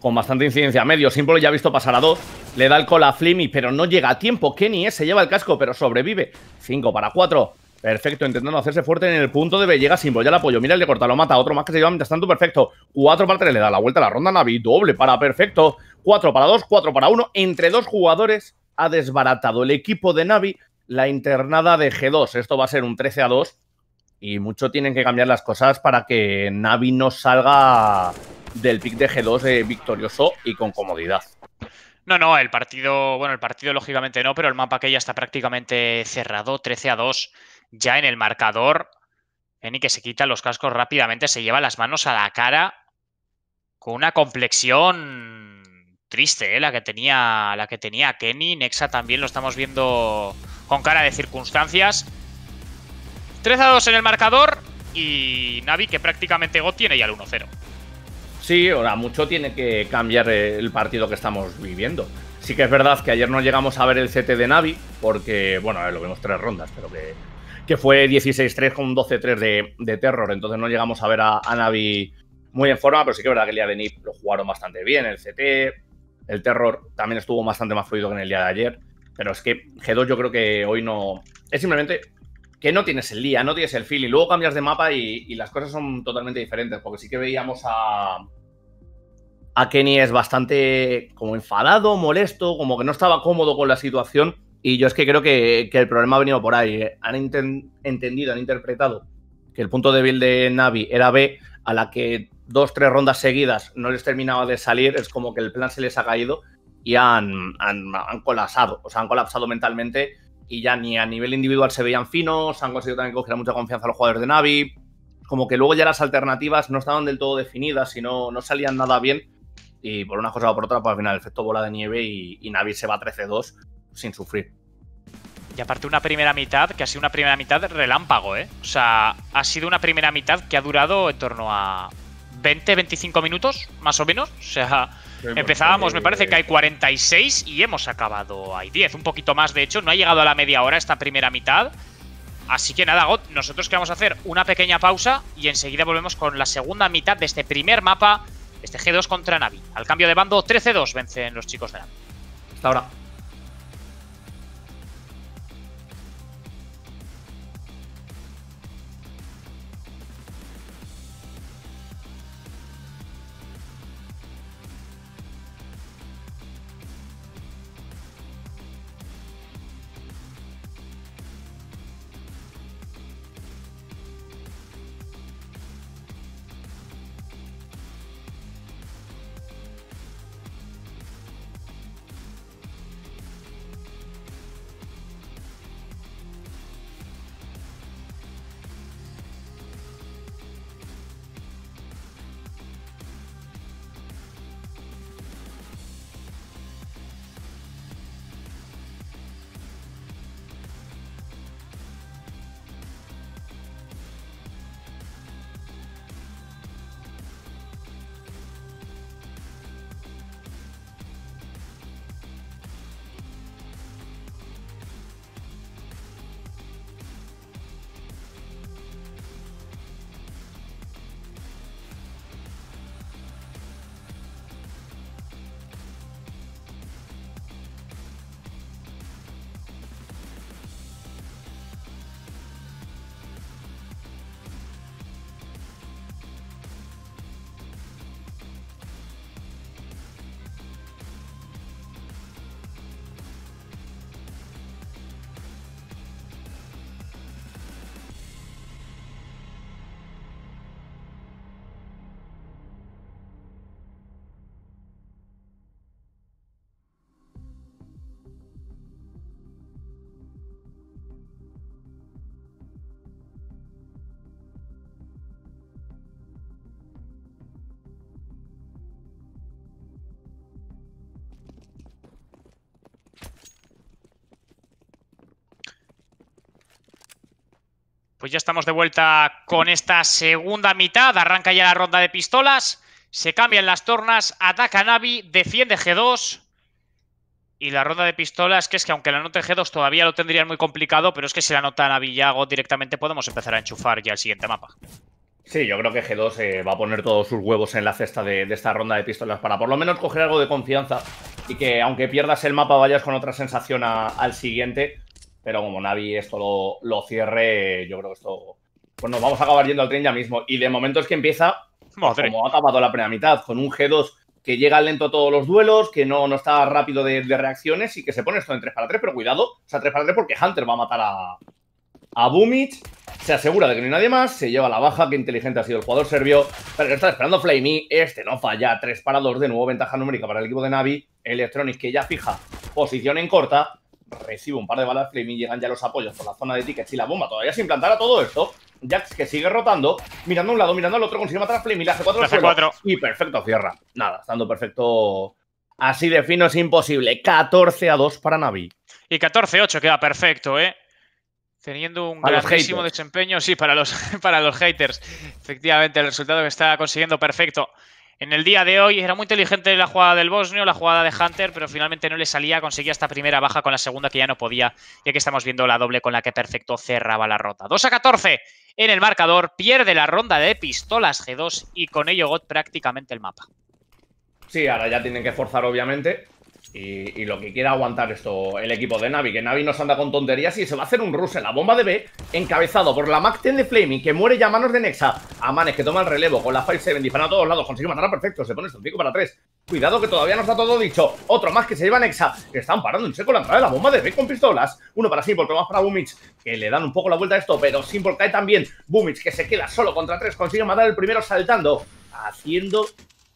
con bastante incidencia medio. Simple ya ha visto pasar a dos. Le da el cola a Flimmy, pero no llega a tiempo. Kenny se lleva el casco, pero sobrevive. Cinco para cuatro, Perfecto, intentando hacerse fuerte en el punto de B. Llega Simple, ya el apoyo. Mira, le corta, lo mata. Otro más que se lleva mientras tanto. Perfecto. 4 para 3. Le da la vuelta a la ronda Navi. Doble para perfecto. cuatro para dos cuatro para uno Entre dos jugadores ha desbaratado el equipo de Navi la internada de G2. Esto va a ser un 13 a 2 y mucho tienen que cambiar las cosas para que Navi no salga del pick de G2 eh, victorioso y con comodidad. No, no, el partido, bueno, el partido lógicamente no, pero el mapa que ya está prácticamente cerrado, 13 a 2, ya en el marcador. y que se quita los cascos rápidamente, se lleva las manos a la cara con una complexión triste, ¿eh? la que tenía la que tenía Kenny. Nexa también lo estamos viendo con cara de circunstancias. 3 a 2 en el marcador y Navi que prácticamente Go tiene ya el 1-0. Sí, ahora mucho tiene que cambiar el partido que estamos viviendo. Sí que es verdad que ayer no llegamos a ver el CT de Navi porque, bueno, lo vimos tres rondas, pero que, que fue 16-3 con 12-3 de, Terror, entonces no llegamos a ver a, a Navi muy en forma, pero sí que es verdad que el día de Nip lo jugaron bastante bien, el CT, el Terror también estuvo bastante más fluido que en el día de ayer. Pero es que G2 yo creo que hoy no... Es simplemente que no tienes el día, no tienes el feeling. Luego cambias de mapa y, las cosas son totalmente diferentes. Porque sí que veíamos a... A Kenny es bastante como enfadado, molesto, como que no estaba cómodo con la situación. Y yo es que creo que, que el problema ha venido por ahí. Han entendido, han interpretado que el punto débil de Navi era B, a la que dos, tres rondas seguidas no les terminaba de salir, es como que el plan se les ha caído y han, han, colapsado, o sea, han colapsado mentalmente y ya ni a nivel individual se veían finos, han conseguido también coger mucha confianza a los jugadores de Navi, como que luego ya las alternativas no estaban del todo definidas y no, salían nada bien y por una cosa o por otra, pues al final el efecto bola de nieve y, y Navi se va 13-2 sin sufrir. Y aparte una primera mitad que ha sido una primera mitad relámpago, ¿eh? O sea, ha sido una primera mitad que ha durado en torno a 20, 25 minutos, más o menos. O sea, empezábamos, me eh, parece que hay 46 y hemos acabado, hay 10, un poquito más de hecho. No ha llegado a la media hora esta primera mitad. Así que nada, God, nosotros que vamos a hacer una pequeña pausa y enseguida volvemos con la segunda mitad de este primer mapa, este G2 contra Navi. Al cambio de bando, 13-2 vencen los chicos de Navi. Hasta ahora. Pues ya estamos de vuelta con esta segunda mitad. Arranca ya la ronda de pistolas. Se cambian las tornas. Ataca Navi. Defiende G2. Y la ronda de pistolas, que es que aunque la note G2 todavía lo tendrían muy complicado, pero es que si la nota Navi y directamente podemos empezar a enchufar ya el siguiente mapa. Sí, yo creo que G2 eh, va a poner todos sus huevos en la cesta de, esta ronda de pistolas para por lo menos coger algo de confianza y que aunque pierdas el mapa vayas con otra sensación al siguiente. Pero como Navi esto lo, cierre, yo creo que esto. Pues nos vamos a acabar yendo al tren ya mismo. Y de momento es que empieza como ha acabado la primera mitad, con un G2 que llega lento a todos los duelos, que no, no está rápido de, reacciones y que se pone esto en 3 para 3, pero cuidado, o sea, 3 para 3 porque Hunter va a matar a, a Bumich, se asegura de que no hay nadie más, se lleva la baja, que inteligente ha sido el jugador serbio, pero que está esperando Flamey, este no falla, 3 para 2 de nuevo, ventaja numérica para el equipo de Navi, Electronic que ya fija posición en corta, recibe un par de balas flaming, llegan ya los apoyos por la zona de tickets y la bomba todavía sin plantar a todo esto. Jax que sigue rotando, mirando a un lado, mirando al otro, consigue matar a Flaming, la 4 y perfecto cierra. Nada, estando perfecto así de fino es imposible. 14 a 2 para Navi. Y 14-8 queda perfecto, ¿eh? Teniendo un grandísimo desempeño, sí, para los, para los haters. Efectivamente, el resultado que está consiguiendo perfecto. En el día de hoy era muy inteligente la jugada del Bosnio, la jugada de Hunter, pero finalmente no le salía, conseguía esta primera baja con la segunda que ya no podía, ya que estamos viendo la doble con la que Perfecto cerraba la rota. 2 a 14 en el marcador, pierde la ronda de pistolas G2 y con ello got prácticamente el mapa. Sí, ahora ya tienen que forzar obviamente, y, lo que quiera aguantar esto el equipo de Navi, que Navi nos anda con tonterías y se va a hacer un rush en la bomba de B, encabezado por la Mac 10 de Flaming, que muere ya a manos de Nexa. Amanes que toma el relevo con la 5-7, dispara a todos lados, consigue matar a perfecto, se pone esto pico para 3. Cuidado que todavía no está todo dicho. Otro más que se lleva a Nexa. Que están parando en seco la entrada de la bomba de B con pistolas. Uno para Sí, otro más para Boomich. Que le dan un poco la vuelta a esto, pero Simple cae también. Boomich que se queda solo contra tres. Consigue matar el primero saltando. Haciendo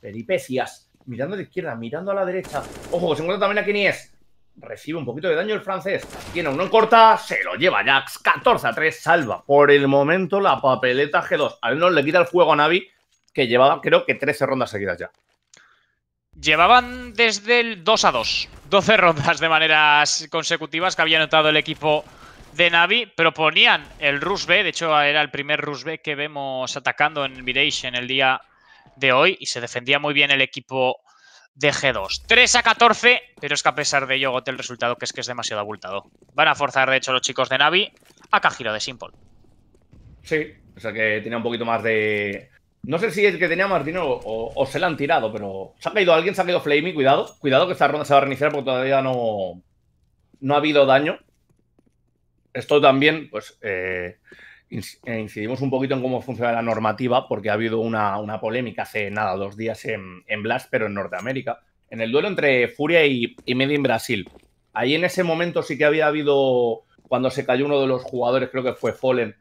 peripecias mirando a la izquierda, mirando a la derecha. Ojo, se encuentra también a es Recibe un poquito de daño el francés. Tiene uno en corta, se lo lleva Jax. 14 a 3, salva por el momento la papeleta G2. Al menos le quita el fuego a Navi, que llevaba creo que 13 rondas seguidas ya. Llevaban desde el 2 a 2. 12 rondas de maneras consecutivas que había anotado el equipo de Navi, Proponían el Rusbe. B, de hecho era el primer Rus B que vemos atacando en Mirage en el día de hoy y se defendía muy bien el equipo de G2. 3 a 14, pero es que a pesar de ello gote el resultado que es que es demasiado abultado. Van a forzar de hecho los chicos de Navi a Cajiro de Simple. Sí, o sea que tenía un poquito más de... No sé si es que tenía más dinero o, se la han tirado, pero se ha caído alguien, se ha caído Flamey, cuidado. Cuidado que esta ronda se va a reiniciar porque todavía no, no ha habido daño. Esto también, pues... Eh, eh, incidimos un poquito en cómo funciona la normativa, porque ha habido una, una polémica hace nada, dos días en, en, Blast, pero en Norteamérica, en el duelo entre Furia y, y Brasil. Ahí en ese momento sí que había habido, cuando se cayó uno de los jugadores, creo que fue Fallen,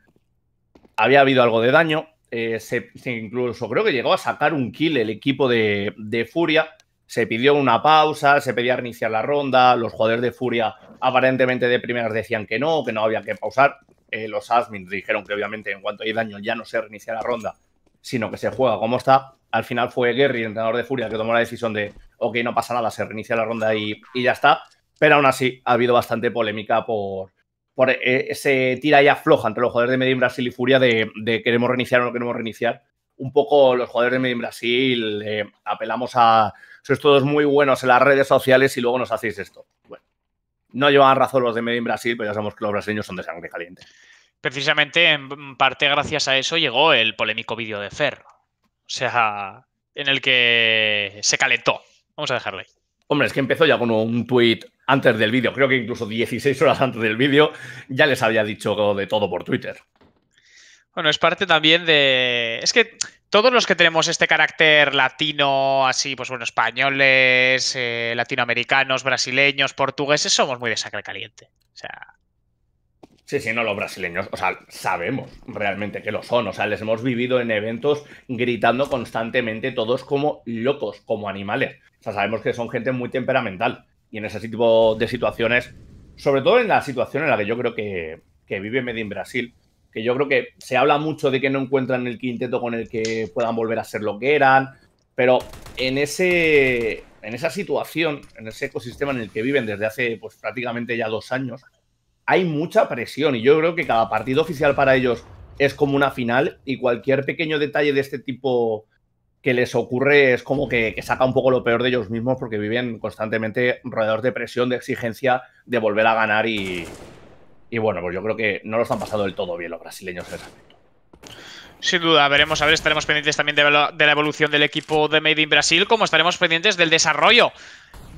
había habido algo de daño. Eh, incluso creo que llegó a sacar un kill el equipo de, de Furia se pidió una pausa, se pedía reiniciar la ronda, los jugadores de Furia aparentemente de primeras decían que no, que no había que pausar. Eh, los admins dijeron que obviamente en cuanto hay daño ya no se reinicia la ronda, sino que se juega como está. Al final fue Gary, el entrenador de Furia, que tomó la decisión de, ok, no pasa nada, se reinicia la ronda y, ya está. Pero aún así ha habido bastante polémica por, eh, ese tira y afloja entre los jugadores de Medellín Brasil y Furia de, queremos reiniciar o no queremos reiniciar. Un poco los jugadores de Medellín Brasil eh, apelamos a sois todos muy buenos en las redes sociales y luego nos hacéis esto. Bueno, no llevaban razón los de Medellín Brasil, pero ya sabemos que los brasileños son de sangre caliente. Precisamente en parte gracias a eso llegó el polémico vídeo de Fer. O sea, en el que se calentó. Vamos a dejarlo ahí. Hombre, es que empezó ya con un tuit antes del vídeo, creo que incluso 16 horas antes del vídeo, ya les había dicho de todo por Twitter. Bueno, es parte también de... Es que todos los que tenemos este carácter latino, así, pues bueno, españoles, eh, latinoamericanos, brasileños, portugueses, somos muy de sangre caliente. O sea. Sí, sí, no, los brasileños, o sea, sabemos realmente que lo son, o sea, les hemos vivido en eventos gritando constantemente todos como locos, como animales. O sea, sabemos que son gente muy temperamental y en ese tipo de situaciones, sobre todo en la situación en la que yo creo que, que vive Medin Brasil, que yo creo que se habla mucho de que no encuentran el quinteto con el que puedan volver a ser lo que eran, pero en, ese, en esa situación, en ese ecosistema en el que viven desde hace pues, prácticamente ya dos años, hay mucha presión y yo creo que cada partido oficial para ellos es como una final y cualquier pequeño detalle de este tipo que les ocurre es como que, que, saca un poco lo peor de ellos mismos porque viven constantemente rodeados de presión, de exigencia, de volver a ganar y, y bueno, pues yo creo que no lo están pasado del todo bien los brasileños en ese aspecto. Sin duda, veremos, a ver, estaremos pendientes también de la, de la, evolución del equipo de Made in Brasil, como estaremos pendientes del desarrollo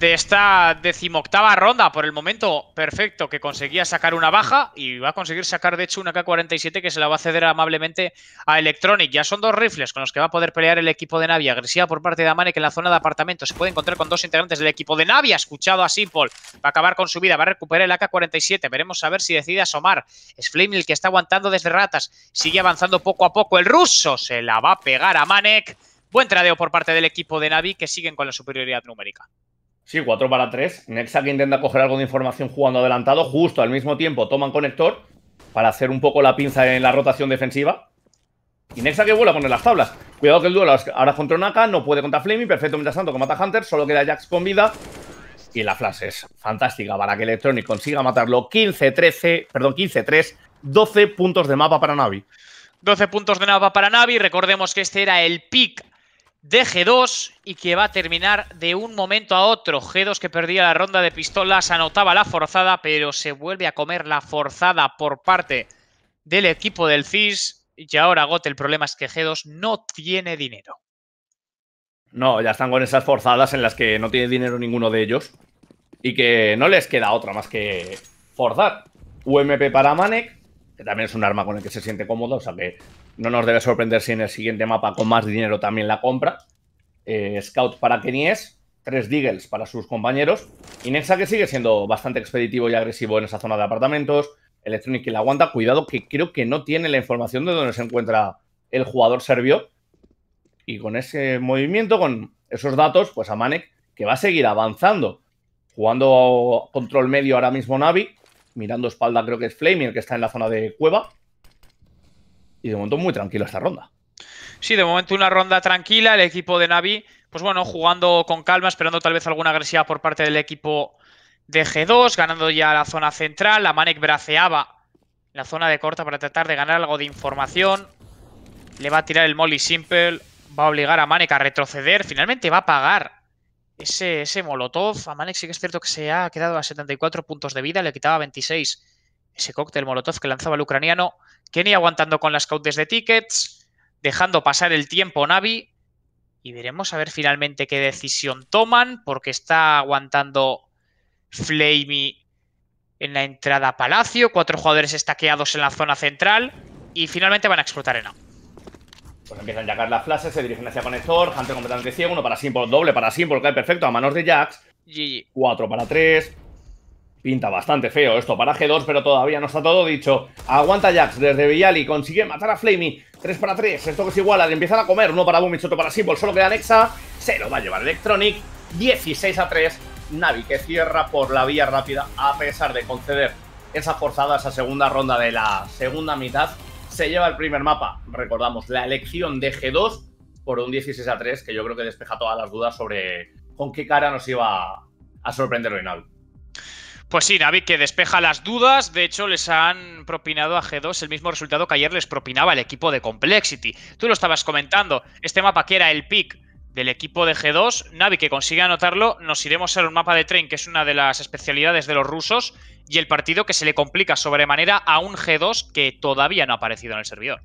de esta decimoctava ronda. Por el momento, perfecto, que conseguía sacar una baja y va a conseguir sacar, de hecho, una K-47 que se la va a ceder amablemente a Electronic. Ya son dos rifles con los que va a poder pelear el equipo de Navi. Agresiva por parte de Amanek en la zona de apartamentos se puede encontrar con dos integrantes del equipo de Navia. Escuchado a Simple, va a acabar con su vida, va a recuperar el AK-47. Veremos a ver si decide asomar. Es Flame el que está aguantando desde ratas. Sigue avanzando poco a poco. El ruso se la va a pegar a Manek. Buen tradeo por parte del equipo de Navi que siguen con la superioridad numérica. Sí, 4 para 3. Nexa que intenta coger algo de información jugando adelantado. Justo al mismo tiempo toman conector para hacer un poco la pinza en la rotación defensiva. Y Nexa que vuela a poner las tablas. Cuidado que el duelo ahora contra Naka. No puede contra Flaming. Perfecto mientras tanto que mata Hunter. Solo queda Jax con vida. Y la flash es fantástica para que Electronic consiga matarlo. 15-13, perdón, 15-3, 12 puntos de mapa para Navi. 12 puntos de mapa para Navi. Recordemos que este era el pick de G2 y que va a terminar de un momento a otro. G2 que perdía la ronda de pistolas, anotaba la forzada, pero se vuelve a comer la forzada por parte del equipo del CIS. Y ahora, gote el problema es que G2 no tiene dinero. No, ya están con esas forzadas en las que no tiene dinero ninguno de ellos y que no les queda otra más que forzar. UMP para Manek, que también es un arma con el que se siente cómodo, o sea que no nos debe sorprender si en el siguiente mapa con más dinero también la compra. Eh, scout para Kenies, tres Deagles para sus compañeros. Y Nexa que sigue siendo bastante expeditivo y agresivo en esa zona de apartamentos. Electronic que la aguanta. Cuidado que creo que no tiene la información de dónde se encuentra el jugador serbio. Y con ese movimiento, con esos datos, pues a Manek que va a seguir avanzando. Jugando control medio ahora mismo Navi. Mirando espalda creo que es Flaming el que está en la zona de cueva y de momento muy tranquila esta ronda. Sí, de momento una ronda tranquila, el equipo de Navi, pues bueno, jugando con calma, esperando tal vez alguna agresiva por parte del equipo de G2, ganando ya la zona central, la Manek braceaba la zona de corta para tratar de ganar algo de información, le va a tirar el Molly Simple, va a obligar a Manek a retroceder, finalmente va a pagar ese, ese Molotov, a Manek sí que es cierto que se ha quedado a 74 puntos de vida, le quitaba 26 ese cóctel Molotov que lanzaba el ucraniano, Kenny aguantando con las cautes de tickets, dejando pasar el tiempo Navi. Y veremos a ver finalmente qué decisión toman, porque está aguantando Flamey en la entrada a Palacio. Cuatro jugadores estaqueados en la zona central. Y finalmente van a explotar en A. Pues empiezan a sacar las flashes, se dirigen hacia Conector, Hunter completamente ciego, uno para Simple, doble para Simple, cae perfecto a manos de Jax. GG. 4 para 3. Pinta bastante feo esto para G2, pero todavía no está todo dicho. Aguanta Jax desde Villali. consigue matar a Flamey. 3 para 3, esto que es igual, al empezar a comer. Uno para y otro para Symbol, solo queda Nexa. Se lo va a llevar Electronic. 16 a 3, Navi que cierra por la vía rápida a pesar de conceder esa forzada, esa segunda ronda de la segunda mitad. Se lleva el primer mapa, recordamos, la elección de G2 por un 16 a 3 que yo creo que despeja todas las dudas sobre con qué cara nos iba a sorprender Reinaldo. Pues sí, Navi, que despeja las dudas. De hecho, les han propinado a G2 el mismo resultado que ayer les propinaba el equipo de Complexity. Tú lo estabas comentando. Este mapa que era el pick del equipo de G2, Navi que consigue anotarlo, nos iremos a un mapa de tren, que es una de las especialidades de los rusos, y el partido que se le complica sobremanera a un G2 que todavía no ha aparecido en el servidor.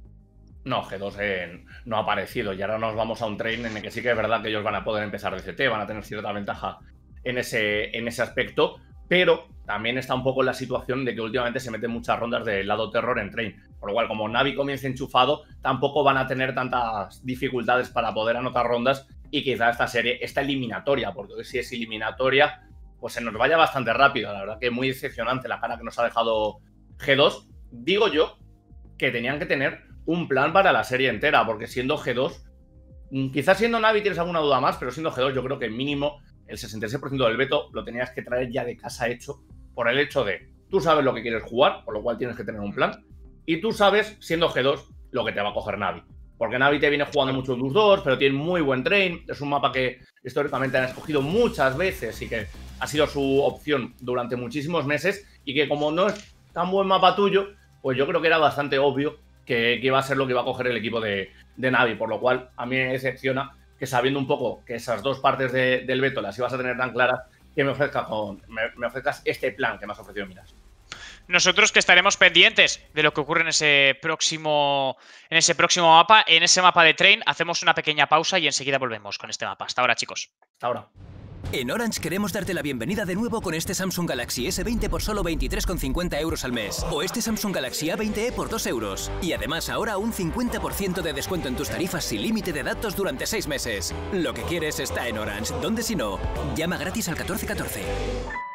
No, G2 eh, no ha aparecido y ahora nos vamos a un tren en el que sí que es verdad que ellos van a poder empezar de CT, van a tener cierta ventaja en ese, en ese aspecto, pero también está un poco la situación de que últimamente se meten muchas rondas del lado terror en Train. Por lo cual, como Navi comienza enchufado, tampoco van a tener tantas dificultades para poder anotar rondas y quizá esta serie, esta eliminatoria, porque si es eliminatoria, pues se nos vaya bastante rápido. La verdad que muy decepcionante la cara que nos ha dejado G2. Digo yo que tenían que tener un plan para la serie entera, porque siendo G2, mm, quizás siendo Navi tienes alguna duda más, pero siendo G2 yo creo que mínimo el 66% del veto lo tenías que traer ya de casa hecho por el hecho de tú sabes lo que quieres jugar, por lo cual tienes que tener un plan, y tú sabes, siendo G2, lo que te va a coger Navi. Porque Navi te viene jugando mucho en 2 pero tiene muy buen train, es un mapa que históricamente han escogido muchas veces y que ha sido su opción durante muchísimos meses, y que como no es tan buen mapa tuyo, pues yo creo que era bastante obvio que, que iba a ser lo que iba a coger el equipo de, de Navi, por lo cual a mí me decepciona que sabiendo un poco que esas dos partes del veto las ibas a tener tan claras, que me, ofrezca con, me, me ofrezcas este plan que me has ofrecido Miras nosotros que estaremos pendientes de lo que ocurre en ese próximo en ese próximo mapa, en ese mapa de train, hacemos una pequeña pausa y enseguida volvemos con este mapa. Hasta ahora, chicos. Hasta ahora. En Orange queremos darte la bienvenida de nuevo con este Samsung Galaxy S20 por solo 23,50 euros al mes o este Samsung Galaxy A20e por 2 euros. Y además ahora un 50% de descuento en tus tarifas sin límite de datos durante 6 meses. Lo que quieres está en Orange, donde si no, llama gratis al 1414.